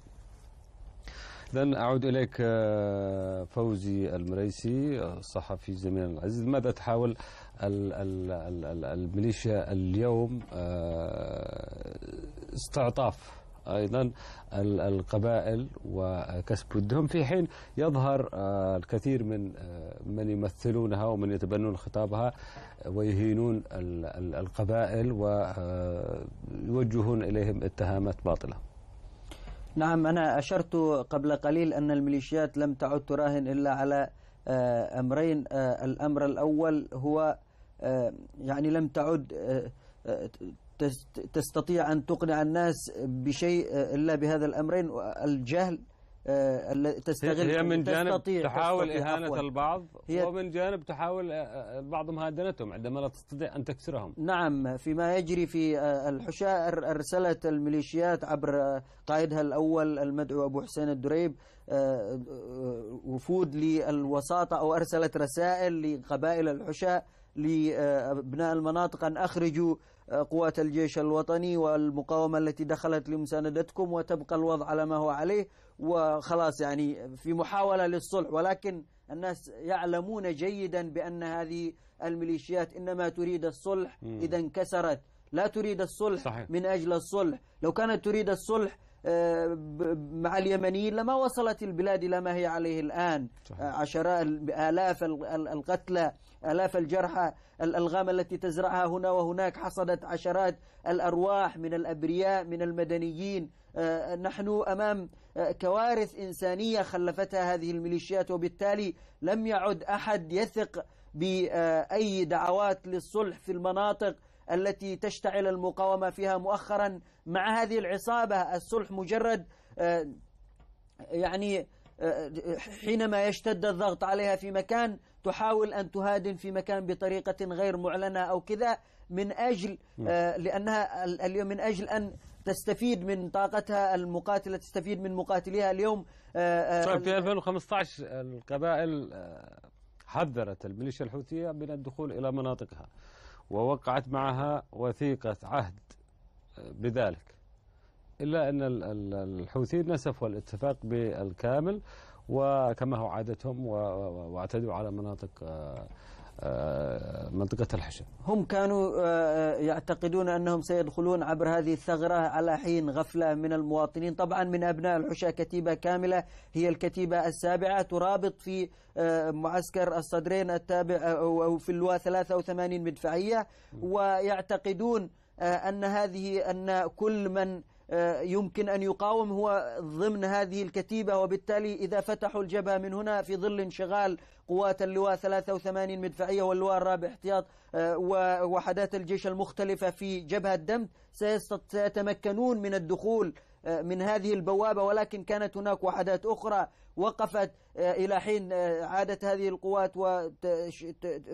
إذا أعود إليك آه، فوزي المريسي الصحفي آه، زميلنا العزيز ماذا تحاول الميليشيا اليوم آه، استعطاف ايضا القبائل وكسب ودهم في حين يظهر الكثير من من يمثلونها ومن يتبنون خطابها ويهينون القبائل ويوجهون اليهم اتهامات باطله. نعم أنا أشرت قبل قليل أن الميليشيات لم تعد تراهن إلا على آه، أمرين آه، الأمر الأول هو آه، يعني لم تعد تستطيع أن تقنع الناس بشيء إلا بهذا الأمرين الجهل آه، تستغل هي من جانب تحاول إهانة أفوة. البعض هي ومن جانب تحاول آه، آه، بعض مهادنتهم عندما لا تستطيع أن تكسرهم نعم فيما يجري في الحشائر أرسلت الميليشيات عبر قائدها الأول المدعو أبو حسين الدريب وفود للوساطة أو أرسلت رسائل لقبائل الحشاء لابناء المناطق ان اخرجوا قوات الجيش الوطني والمقاومه التي دخلت لمساندتكم وتبقى الوضع على ما هو عليه وخلاص يعني في محاولة للصلح ولكن الناس يعلمون جيدا بأن هذه الميليشيات إنما تريد الصلح إذا انكسرت لا تريد الصلح صحيح. من أجل الصلح لو كانت تريد الصلح آه، مع اليمنيين لما وصلت البلاد إلى ما هي عليه الآن صحيح. آه، عشراء آلاف القتلى آلاف الجرحى الألغام التي تزرعها هنا وهناك حصدت عشرات الأرواح من الأبرياء من المدنيين آه، نحن أمام آه، كوارث إنسانية خلفتها هذه الميليشيات وبالتالي لم يعد أحد يثق بأي دعوات للصلح في المناطق التي تشتعل المقاومة فيها مؤخرا مع هذه العصابة الصلح مجرد آه، يعني حينما يشتد الضغط عليها في مكان تحاول أن تهادن في مكان بطريقة غير معلنة أو كذا من أجل لأنها اليوم من أجل أن تستفيد من طاقتها المقاتلة تستفيد من مقاتليها اليوم آه، آه، طيب في 2015 القبائل آه، حذرت الميليشيا الحوثية من الدخول إلى مناطقها ووقعت معها وثيقة عهد بذلك إلا أن الحوثيين نسفوا الاتفاق بالكامل وكما هو عادتهم واعتدوا على مناطق آه، منطقة الحشد هم كانوا آه، آه، يعتقدون أنهم سيدخلون عبر هذه الثغرة على حين غفلة من المواطنين طبعا من أبناء الحشا كتيبة كاملة هي الكتيبة السابعة ترابط في معسكر الصدرين التابع أو في اللواء 83 مدفعية ويعتقدون أن هذه أن كل من آه، يمكن أن يقاوم هو ضمن هذه الكتيبة وبالتالي إذا فتحوا الجبهة من هنا في ظل انشغال قوات اللواء 83 مدفعية واللواء الرابع احتياط آه، ووحدات الجيش المختلفة في جبهة دمت سيتمكنون من الدخول آه، من هذه البوابة ولكن كانت هناك وحدات أخرى وقفت إلى حين عادت هذه القوات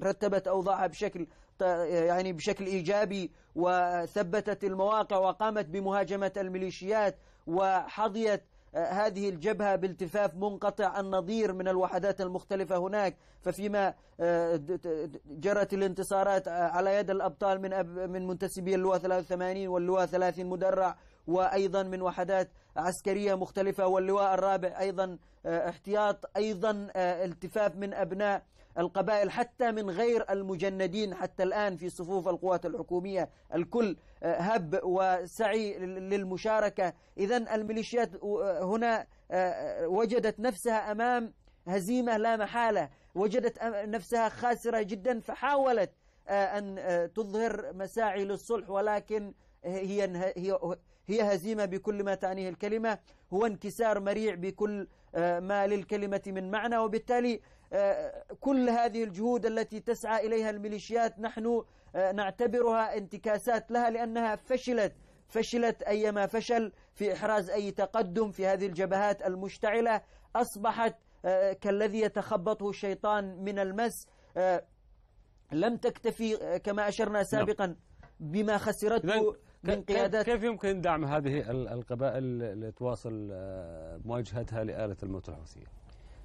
ورتبت أوضاعها بشكل يعني بشكل إيجابي وثبتت المواقع وقامت بمهاجمة الميليشيات وحظيت آه، هذه الجبهة بالتفاف منقطع النظير من الوحدات المختلفة هناك ففيما آه، جرت الانتصارات آه، على يد الأبطال من من منتسبي اللواء 83 واللواء 30 مدرع وأيضا من وحدات عسكرية مختلفة واللواء الرابع أيضا احتياط أيضا التفاف من أبناء القبائل حتى من غير المجندين حتى الآن في صفوف القوات الحكومية الكل آه، هب وسعي للمشاركة إذا الميليشيات آه، هنا آه، وجدت نفسها أمام هزيمة لا محالة وجدت نفسها خاسرة جدا فحاولت أن تظهر مساعي للصلح ولكن هي هي هي هزيمة بكل ما تعنيه الكلمة هو انكسار مريع بكل ما للكلمة من معنى وبالتالي آه، كل هذه الجهود التي تسعى إليها الميليشيات نحن آه، نعتبرها انتكاسات لها لأنها فشلت فشلت أيما فشل في إحراز أي تقدم في هذه الجبهات المشتعلة أصبحت آه، كالذي يتخبطه الشيطان من المس لم تكتفي كما أشرنا نعم. سابقا بما خسرته من قيادات كيف يمكن دعم هذه القبائل لتواصل مواجهتها لآلة الموت الحوثية؟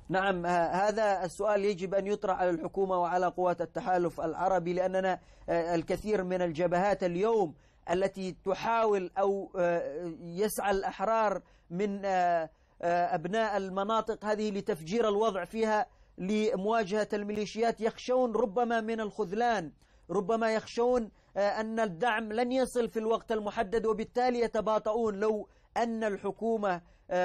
نعم هذا السؤال يجب أن يطرح على الحكومة وعلى قوات التحالف العربي لأننا آه، الكثير من الجبهات اليوم التي تحاول أو آه، يسعى الأحرار من آه، أبناء المناطق هذه لتفجير الوضع فيها لمواجهة الميليشيات يخشون ربما من الخذلان ربما يخشون أن الدعم لن يصل في الوقت المحدد وبالتالي يتباطؤون لو أن الحكومة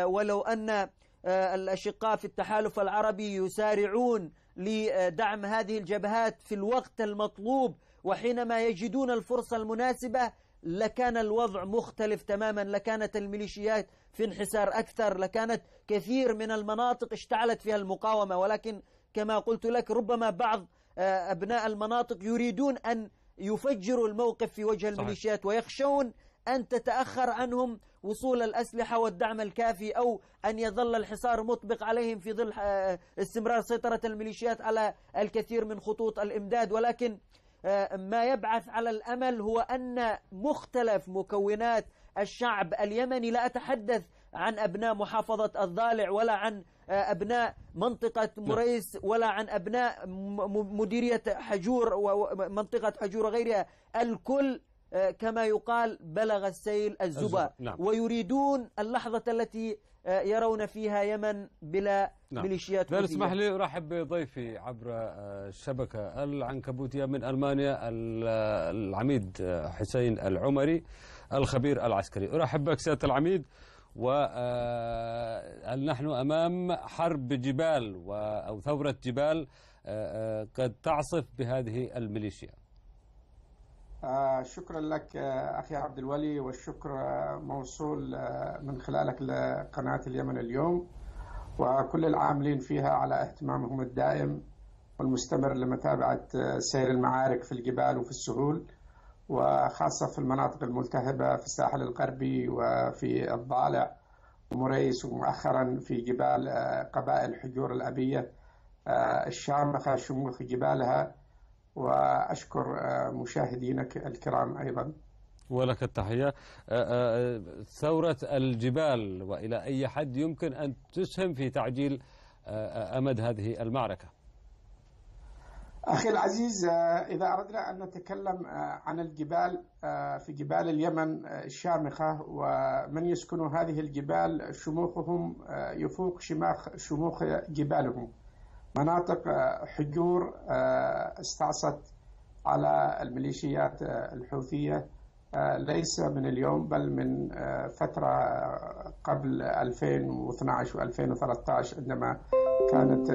ولو أن آه، الأشقاء في التحالف العربي يسارعون لدعم هذه الجبهات في الوقت المطلوب وحينما يجدون الفرصة المناسبة لكان الوضع مختلف تماما لكانت الميليشيات في انحسار أكثر لكانت كثير من المناطق اشتعلت فيها المقاومة ولكن كما قلت لك ربما بعض آه، أبناء المناطق يريدون أن يفجروا الموقف في وجه الميليشيات ويخشون أن تتأخر عنهم وصول الأسلحة والدعم الكافي أو أن يظل الحصار مطبق عليهم في ظل آه، استمرار سيطرة الميليشيات على الكثير من خطوط الإمداد ولكن آه، ما يبعث على الأمل هو أن مختلف مكونات الشعب اليمني لا أتحدث عن أبناء محافظة الضالع ولا عن آه، أبناء منطقة نعم. مريس ولا عن أبناء مديرية حجور ومنطقة حجور وغيرها الكل آه، كما يقال بلغ السيل الزبا نعم. ويريدون اللحظة التي آه، يرون فيها يمن بلا نعم. ميليشيات لا اسمح لي أرحب بضيفي عبر آه، الشبكة العنكبوتية من ألمانيا العميد حسين العمري الخبير العسكري أرحب بك سيادة العميد و نحن أمام حرب جبال أو ثورة جبال قد تعصف بهذه الميليشيا آه، شكرا لك آه، اخي عبد الولي والشكر آه، موصول من خلالك لقناه اليمن اليوم وكل العاملين فيها على اهتمامهم الدائم والمستمر لمتابعه سير المعارك في الجبال وفي السهول وخاصه في المناطق الملتهبه في الساحل الغربي وفي الضالع ومريس ومؤخرا في جبال قبائل حجور الابيه الشامخه شموخ جبالها واشكر آه، مشاهدينك الكرام ايضا ولك التحية آه، آه، ثورة الجبال وإلى أي حد يمكن أن تسهم في تعجيل أمد هذه المعركة أخي العزيز إذا أردنا أن نتكلم عن الجبال في جبال اليمن الشامخة ومن يسكن هذه الجبال شموخهم يفوق شماخ شموخ جبالهم مناطق آه، حجور آه، استعصت على الميليشيات آه، الحوثية ليس من اليوم بل من فترة قبل 2012 و2013 عندما كانت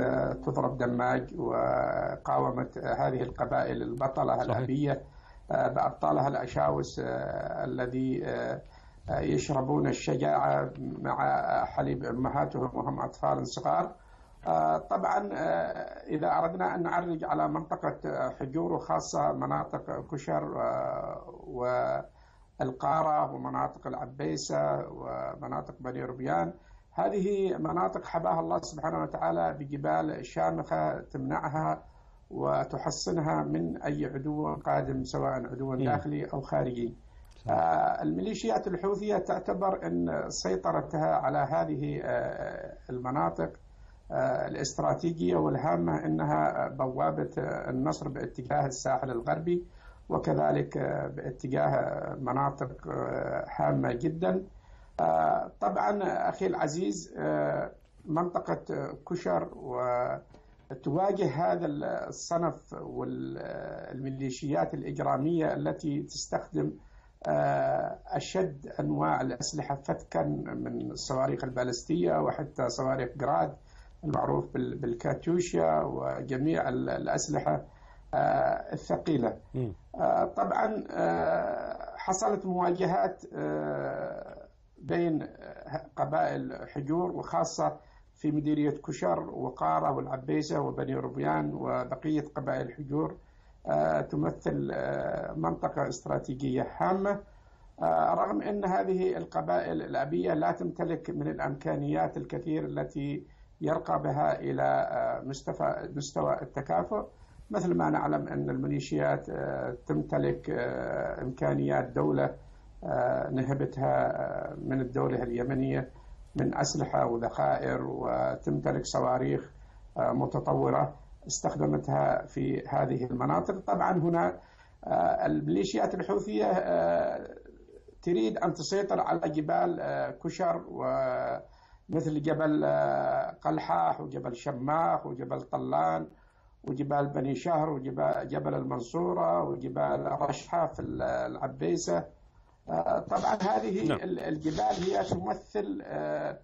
تضرب دماج وقاومت هذه القبائل البطلة الأبية بأبطالها الأشاوس الذي يشربون الشجاعة مع حليب أمهاتهم وهم أطفال صغار آه، طبعا آه، إذا أردنا أن نعرج على منطقة آه، حجور وخاصة مناطق كشر والقارة ومناطق العبيسة ومناطق بني ربيان هذه مناطق حباها الله سبحانه وتعالى بجبال شامخة تمنعها وتحصنها من أي عدو قادم سواء عدو داخلي أو خارجي الميليشيات الحوثية تعتبر أن سيطرتها على هذه المناطق آه، الاستراتيجية والهامة أنها بوابة النصر باتجاه الساحل الغربي وكذلك باتجاه مناطق آه، هامة جدا آه، طبعا أخي العزيز منطقة كشر وتواجه هذا الصنف والميليشيات الإجرامية التي تستخدم أشد أنواع الأسلحة فتكا من الصواريخ البالستية وحتى صواريخ جراد المعروف بالكاتيوشيا وجميع الأسلحة آه، الثقيلة آه، طبعا آه، حصلت مواجهات بين قبائل حجور وخاصة في مديرية كشر وقارة والعبيسة وبني ربيان وبقية قبائل حجور تمثل منطقة استراتيجية هامة رغم أن هذه القبائل الأبية لا تمتلك من الأمكانيات الكثير التي يرقى بها إلى آه، مستوى مستوى التكافؤ مثل ما نعلم أن الميليشيات آه، تمتلك آه، إمكانيات دولة نهبتها من الدولة اليمنية من أسلحة وذخائر وتمتلك صواريخ متطورة استخدمتها في هذه المناطق طبعا هنا الميليشيات الحوثية تريد أن تسيطر على جبال كشر و مثل جبل آه، قلحاح وجبل شماخ وجبل طلان وجبال بني شهر وجبال جبل المنصورة وجبال رشحة في العبيسة آه، طبعا هذه نعم. الجبال هي تمثل آه،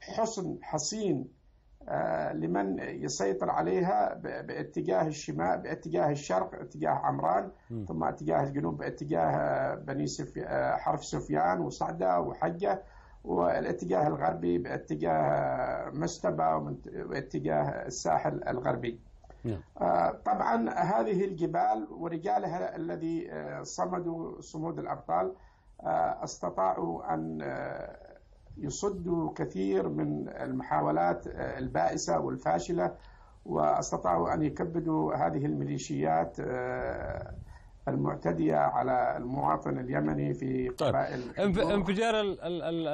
حصن حصين لمن يسيطر عليها باتجاه الشمال باتجاه الشرق اتجاه عمران م. ثم اتجاه الجنوب باتجاه بني سفي حرف سفيان وصعده وحجه والاتجاه الغربي باتجاه مستبى واتجاه الساحل الغربي نعم. آه، طبعا هذه الجبال ورجالها الذي آه، صمدوا صمود الأبطال آه، استطاعوا أن يصدوا كثير من المحاولات البائسة والفاشلة واستطاعوا أن يكبدوا هذه الميليشيات المعتدية على المواطن اليمني في طيب. قبائل طيب. انفجار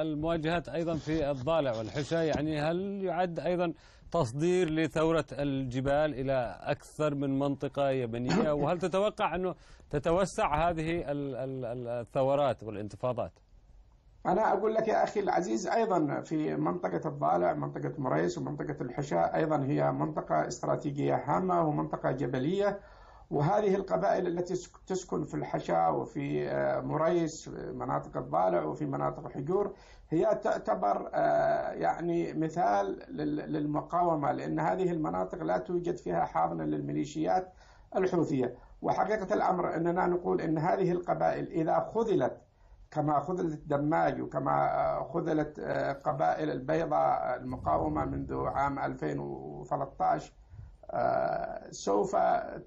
المواجهات أيضا في الضالع والحشا يعني هل يعد أيضا تصدير لثورة الجبال إلى أكثر من منطقة يمنية وهل تتوقع أنه تتوسع هذه الثورات والانتفاضات أنا أقول لك يا أخي العزيز أيضا في منطقة الضالع منطقة مريس ومنطقة الحشاء أيضا هي منطقة استراتيجية هامة ومنطقة جبلية وهذه القبائل التي تسكن في الحشا وفي آه، مريس مناطق الضالع وفي مناطق الحجور هي تعتبر آه، يعني مثال للمقاومه لان هذه المناطق لا توجد فيها حاضنه للميليشيات الحوثيه وحقيقه الامر اننا نقول ان هذه القبائل اذا خذلت كما خذلت الدماج وكما آه، خذلت قبائل البيضاء المقاومه منذ عام 2013 آه، سوف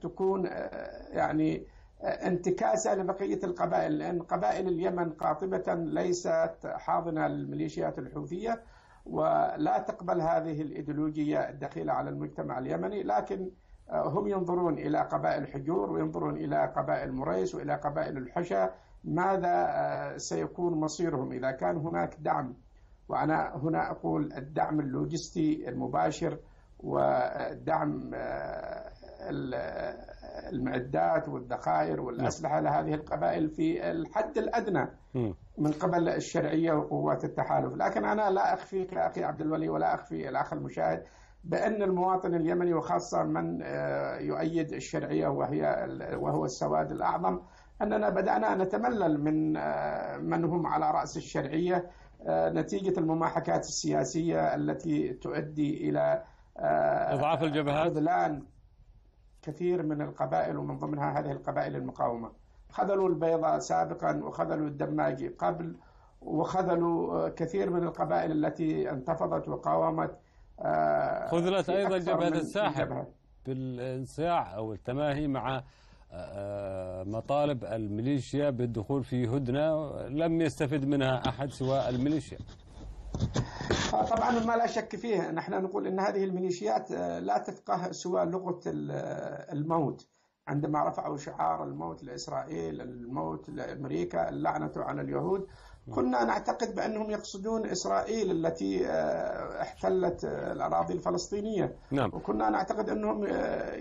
تكون آه، يعني آه، انتكاسة لبقية القبائل لأن قبائل اليمن قاطبة ليست حاضنة للميليشيات الحوثية ولا تقبل هذه الإيديولوجية الدخيلة على المجتمع اليمني لكن هم ينظرون إلى قبائل حجور وينظرون إلى قبائل مريس وإلى قبائل الحشا ماذا سيكون مصيرهم إذا كان هناك دعم وأنا هنا أقول الدعم اللوجستي المباشر ودعم آه، آه، المعدات والذخائر والأسلحة نعم. لهذه القبائل في الحد الأدنى من قبل الشرعية وقوات التحالف لكن أنا لا أخفيك يا أخي عبد الولي ولا أخفي الأخ المشاهد بأن المواطن اليمني وخاصة من آه، يؤيد الشرعية وهي وهو السواد الأعظم أننا بدأنا نتملل من من هم على رأس الشرعية نتيجة المماحكات السياسية التي تؤدي إلى آه، اضعاف الجبهات خذلان كثير من القبائل ومن ضمنها هذه القبائل المقاومه خذلوا البيضاء سابقا وخذلوا الدماجي قبل وخذلوا آه، كثير من القبائل التي انتفضت وقاومت آه، خذلت ايضا جبهه الساحل بالانصياع او التماهي مع مطالب الميليشيا بالدخول في هدنه لم يستفد منها احد سوى الميليشيا آه، طبعا ما لا شك فيه نحن نقول ان هذه الميليشيات آه، لا تفقه سوى لغه آه، الموت عندما رفعوا شعار الموت لاسرائيل الموت لامريكا اللعنه على اليهود كنا نعتقد بانهم يقصدون اسرائيل التي احتلت الاراضي الفلسطينيه نعم. وكنا نعتقد انهم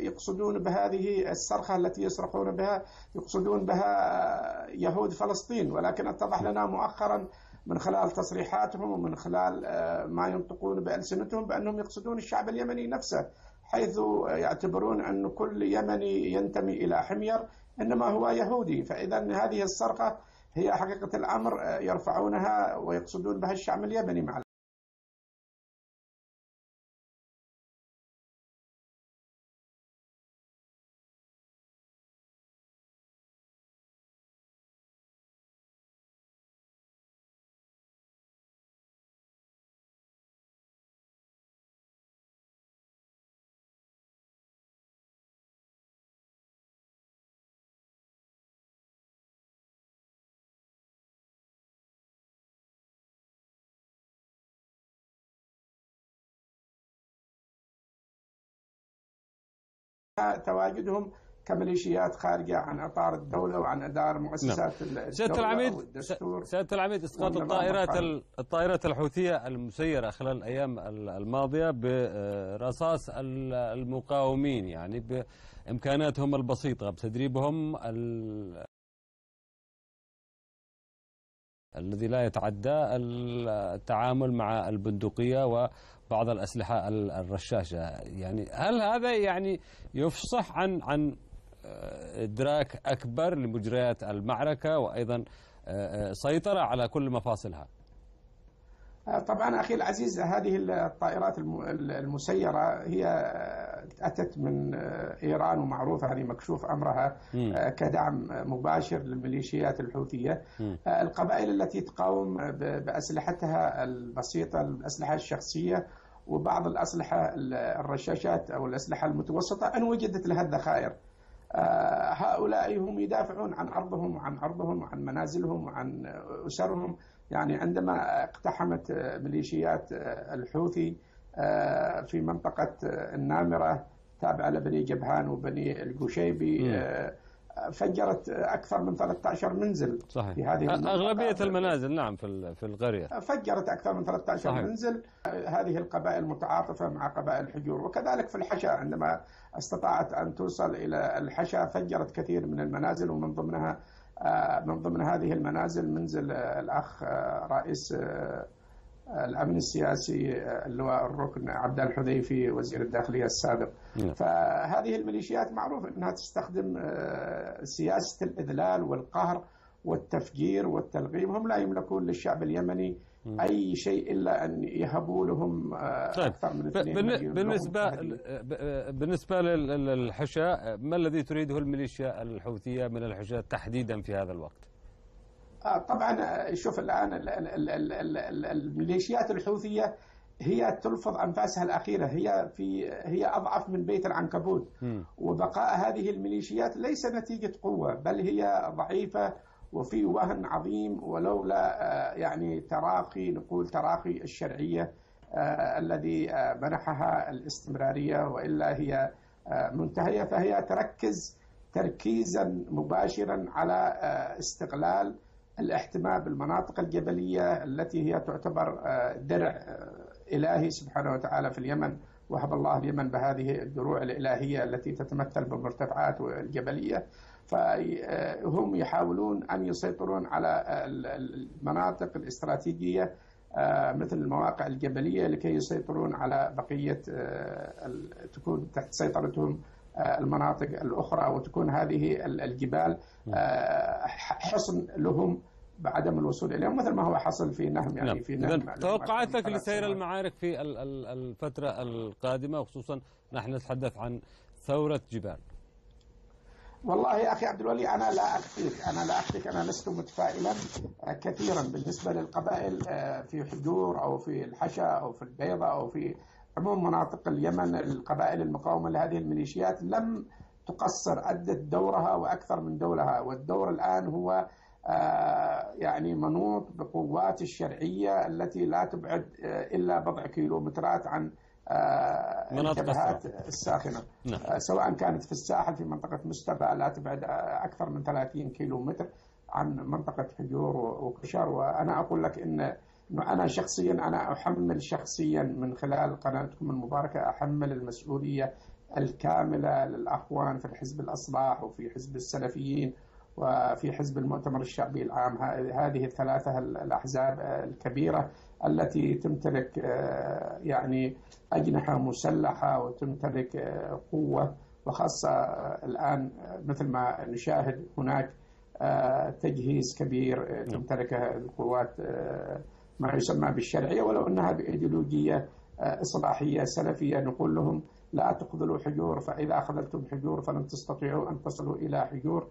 يقصدون بهذه الصرخه التي يصرخون بها يقصدون بها يهود فلسطين ولكن اتضح لنا مؤخرا من خلال تصريحاتهم ومن خلال آه، ما ينطقون بألسنتهم بأنهم يقصدون الشعب اليمني نفسه حيث آه، يعتبرون أن كل يمني ينتمي إلى حمير إنما هو يهودي فإذا هذه السرقة هي حقيقة الأمر آه، يرفعونها ويقصدون بها الشعب اليمني مع تواجدهم كميليشيات خارجة عن إطار الدولة وعن إدار مؤسسات نعم. سيادة العميد سيادة العميد إسقاط الطائرات الطائرات الحوثية المسيرة خلال الأيام الماضية برصاص المقاومين يعني بإمكاناتهم البسيطة بتدريبهم الذي لا يتعدى التعامل مع البندقية وبعض الأسلحة الرشاشة يعني هل هذا يعني يفصح عن عن آه، إدراك أكبر لمجريات المعركة وأيضا آه، آه، سيطرة على كل مفاصلها طبعا أخي العزيز هذه الطائرات المسيرة هي آه، أتت من آه، إيران ومعروفة هذه مكشوف أمرها آه، كدعم مباشر للميليشيات الحوثية القبائل التي تقاوم بأسلحتها البسيطة الأسلحة الشخصية وبعض الأسلحة الرشاشات أو الأسلحة المتوسطة أن وجدت لها الذخائر هؤلاء هم يدافعون عن أرضهم وعن أرضهم وعن منازلهم وعن أسرهم يعني عندما اقتحمت ميليشيات آه، الحوثي آه، في منطقة آه، النامرة تابعة لبني جبهان وبني القشيبي فجرت اكثر من 13 منزل صحيح. في هذه المنطقة. اغلبيه المنازل نعم في في القريه فجرت اكثر من 13 صحيح. منزل هذه القبائل متعاطفه مع قبائل الحجور وكذلك في الحشا عندما استطاعت ان توصل الى الحشا فجرت كثير من المنازل ومن ضمنها آه، من ضمن هذه المنازل منزل آه، الأخ آه، رئيس الامن السياسي اللواء الركن عبد الحذيفي وزير الداخليه السابق نعم. فهذه الميليشيات معروف انها تستخدم سياسه الاذلال والقهر والتفجير والتلغيم هم لا يملكون للشعب اليمني اي شيء الا ان يهبوا لهم آه، طيب. اكثر من بالنسبه آه، بالنسبه للحشاء آه، ما الذي تريده الميليشيا الحوثيه من الحشاء تحديدا في هذا الوقت؟ طبعا شوف الان الميليشيات الحوثيه هي تلفظ انفاسها الاخيره هي في هي اضعف من بيت العنكبوت وبقاء هذه الميليشيات ليس نتيجه قوه بل هي ضعيفه وفي وهن عظيم ولولا آه، يعني تراخي نقول تراخي الشرعيه آه، الذي آه، منحها الاستمراريه والا هي منتهيه فهي تركز تركيزا مباشرا على استغلال الاحتماء بالمناطق الجبليه التي هي تعتبر درع الهي سبحانه وتعالى في اليمن وهب الله اليمن بهذه الدروع الالهيه التي تتمثل بالمرتفعات الجبليه فهم يحاولون أن يسيطرون على المناطق الاستراتيجية آه، مثل المواقع الجبلية لكي يسيطرون على بقية آه، تكون تحت سيطرتهم آه، المناطق الأخرى وتكون هذه الجبال حصن لهم بعدم الوصول اليهم مثل ما هو حصل في نهم يعني نعم. في نهم توقعاتك لسير المعارك في الفتره القادمه وخصوصا نحن نتحدث عن ثوره جبال والله يا أخي عبد الولي أنا لا أخفيك أنا لا أخفيك أنا لست متفائلا آه، كثيرا بالنسبة للقبائل آه، في حجور أو في الحشا أو في البيضة أو في عموم مناطق اليمن القبائل المقاومة لهذه الميليشيات لم تقصر أدت دورها وأكثر من دورها والدور الآن هو آه، يعني منوط بقوات الشرعية التي لا تبعد إلا بضع كيلومترات عن آه، الجبهات الساخنه نعم. آه، سواء كانت في الساحل في منطقه مستبى لا تبعد آه، اكثر من 30 كيلو متر عن منطقه حجور وكشر وانا اقول لك ان انا شخصيا انا احمل شخصيا من خلال قناتكم المباركه احمل المسؤوليه الكامله للاخوان في الحزب الاصلاح وفي حزب السلفيين وفي حزب المؤتمر الشعبي العام هذه الثلاثه الاحزاب الكبيره التي تمتلك آه، يعني أجنحة مسلحة وتمتلك آه، قوة وخاصة آه، الآن مثل ما نشاهد هناك تجهيز كبير نعم. تمتلكه القوات ما يسمى بالشرعية ولو أنها بإيديولوجية إصلاحية سلفية نقول لهم لا تخذلوا حجور فإذا أخذلتم حجور فلن تستطيعوا أن تصلوا إلى حجور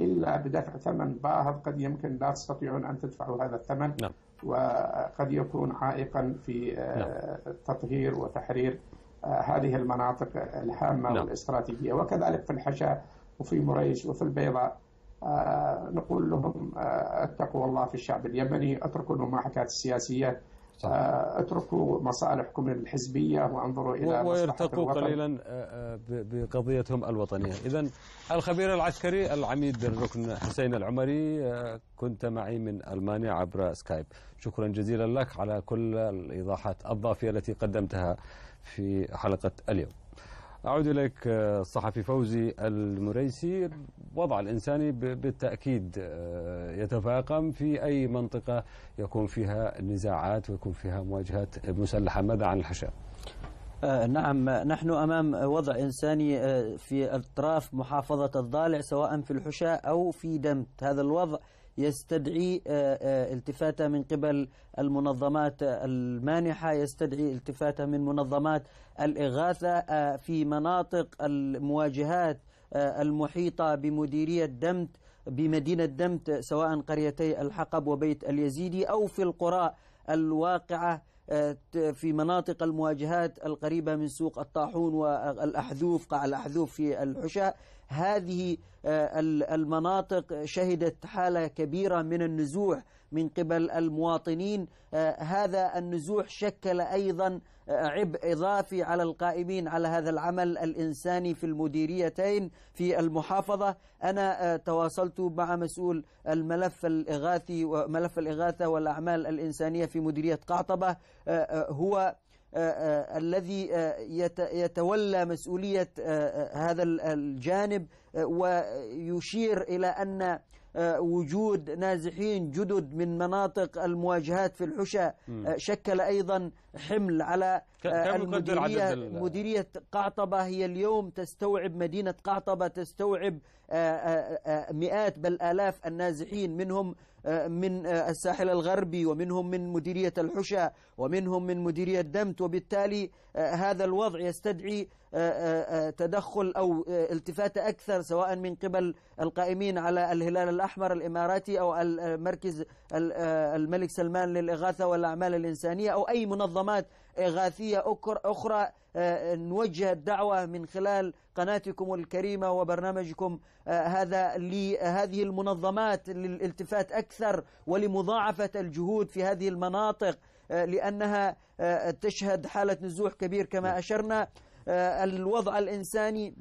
إلا بدفع ثمن باهظ قد يمكن لا تستطيعون أن تدفعوا هذا الثمن نعم. وقد يكون عائقا في آه، نعم. تطهير وتحرير آه، هذه المناطق الهامة لا. نعم. والاستراتيجية وكذلك في الحشا وفي مريش وفي البيضاء آه، نقول لهم اتقوا الله في الشعب اليمني اتركوا المماحكات السياسية فاتركوا مصالحكم الحزبيه وانظروا الى ويرتقوا قليلا آه، آه، بقضيتهم الوطنيه، اذا الخبير العسكري العميد الركن حسين العمري آه، كنت معي من المانيا عبر سكايب، شكرا جزيلا لك على كل الايضاحات الضافيه التي قدمتها في حلقه اليوم. أعود إليك الصحفي آه، فوزي المريسي وضع الإنساني بالتأكيد آه، يتفاقم في أي منطقة يكون فيها نزاعات ويكون فيها مواجهات مسلحة ماذا عن الحشاء؟ آه، نعم نحن أمام وضع إنساني في أطراف محافظة الضالع سواء في الحشاء أو في دمت هذا الوضع يستدعي آه، آه، التفاته من قبل المنظمات المانحه يستدعي التفاته من منظمات الاغاثه آه، في مناطق المواجهات المحيطه بمديريه دمت بمدينه دمت سواء قريتي الحقب وبيت اليزيدي او في القرى الواقعه في مناطق المواجهات القريبة من سوق الطاحون والأحذوف قاع الأحذوف في الحشاء هذه آه، المناطق شهدت حالة كبيرة من النزوح من قبل المواطنين آه، هذا النزوح شكل أيضا آه، عبء إضافي على القائمين على هذا العمل الإنساني في المديريتين في المحافظة أنا تواصلت مع مسؤول الملف الإغاثي وملف الإغاثة والأعمال الإنسانية في مديرية قعطبة هو آه، آه، الذي آه، يتولى مسؤولية هذا الجانب ويشير إلى أن وجود نازحين جدد من مناطق المواجهات في الحشا شكل أيضا حمل على المديرية مديرية قعطبة هي اليوم تستوعب مدينة قعطبة تستوعب مئات بل آلاف النازحين منهم آه، من آه، الساحل الغربي ومنهم من مديرية الحشا ومنهم من مديرية دمت وبالتالي آه، هذا الوضع يستدعي تدخل أو التفات أكثر سواء من قبل القائمين على الهلال الأحمر الإماراتي أو المركز الملك سلمان للإغاثة والأعمال الإنسانية أو أي منظمات إغاثية أخرى آه، آه، نوجه الدعوة من خلال قناتكم الكريمة وبرنامجكم آه، هذا لهذه المنظمات للالتفات أكثر ولمضاعفة الجهود في هذه المناطق لأنها تشهد حالة نزوح كبير كما نعم. أشرنا الوضع الإنساني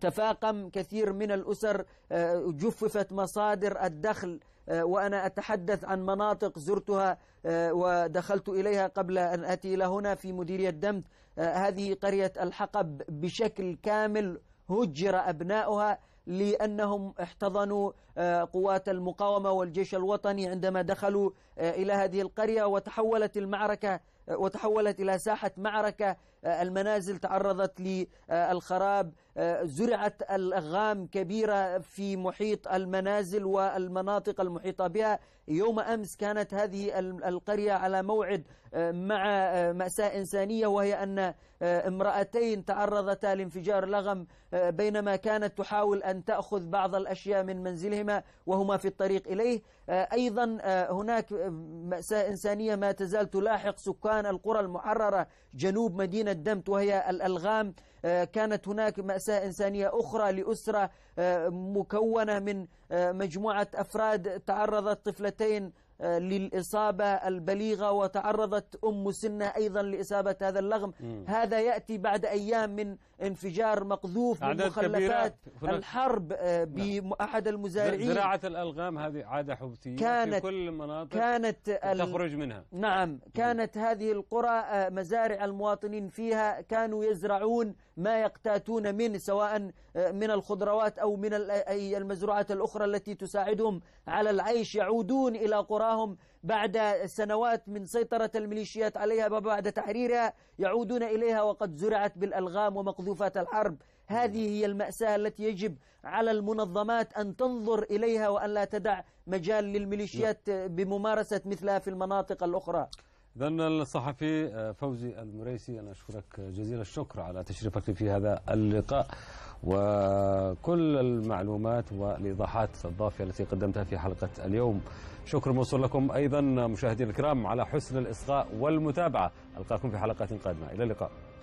تفاقم كثير من الأسر جففت مصادر الدخل آه، وأنا أتحدث عن مناطق زرتها آه، ودخلت إليها قبل أن أتي إلى هنا في مديرية دمت آه، هذه قرية الحقب بشكل كامل هجر أبناؤها لأنهم احتضنوا قوات المقاومة والجيش الوطني عندما دخلوا إلى هذه القرية وتحولت المعركة وتحولت إلى ساحة معركة المنازل تعرضت للخراب زرعت الأغام كبيرة في محيط المنازل والمناطق المحيطة بها يوم أمس كانت هذه القرية على موعد آه، مع آه، مأساة إنسانية وهي أن آه، امرأتين تعرضتا لانفجار لغم بينما كانت تحاول أن تأخذ بعض الأشياء من منزلهما وهما في الطريق إليه أيضا هناك مأساة إنسانية ما تزال تلاحق سكان القرى المحررة جنوب مدينة قدمت وهي الألغام آه، كانت هناك مأساة إنسانية أخرى لأسرة آه، مكونة من آه، مجموعة أفراد تعرضت طفلتين للإصابة البليغة وتعرضت أم سنة أيضا لإصابة هذا اللغم م. هذا يأتي بعد أيام من انفجار مقذوف من مخلفات الحرب آه، نعم. بأحد المزارعين زراعة الألغام هذه عادة حبثية كانت في كل المناطق كانت تخرج منها نعم كانت هذه القرى آه، مزارع المواطنين فيها كانوا يزرعون ما يقتاتون منه سواء آه، من الخضروات أو من المزروعات الأخرى التي تساعدهم على العيش يعودون إلى قراهم بعد سنوات من سيطرة الميليشيات عليها وبعد تحريرها يعودون إليها وقد زرعت بالألغام ومقذوفات الحرب هذه هي المأساة التي يجب على المنظمات أن تنظر إليها وأن لا تدع مجال للميليشيات نعم. بممارسة مثلها في المناطق الأخرى إذا الصحفي فوزي المريسي أنا أشكرك جزيل الشكر على تشريفك في هذا اللقاء وكل المعلومات والإيضاحات الضافية التي قدمتها في حلقة اليوم شكر موصول لكم أيضا مشاهدينا الكرام على حسن الإصغاء والمتابعة ألقاكم في حلقات قادمة إلى اللقاء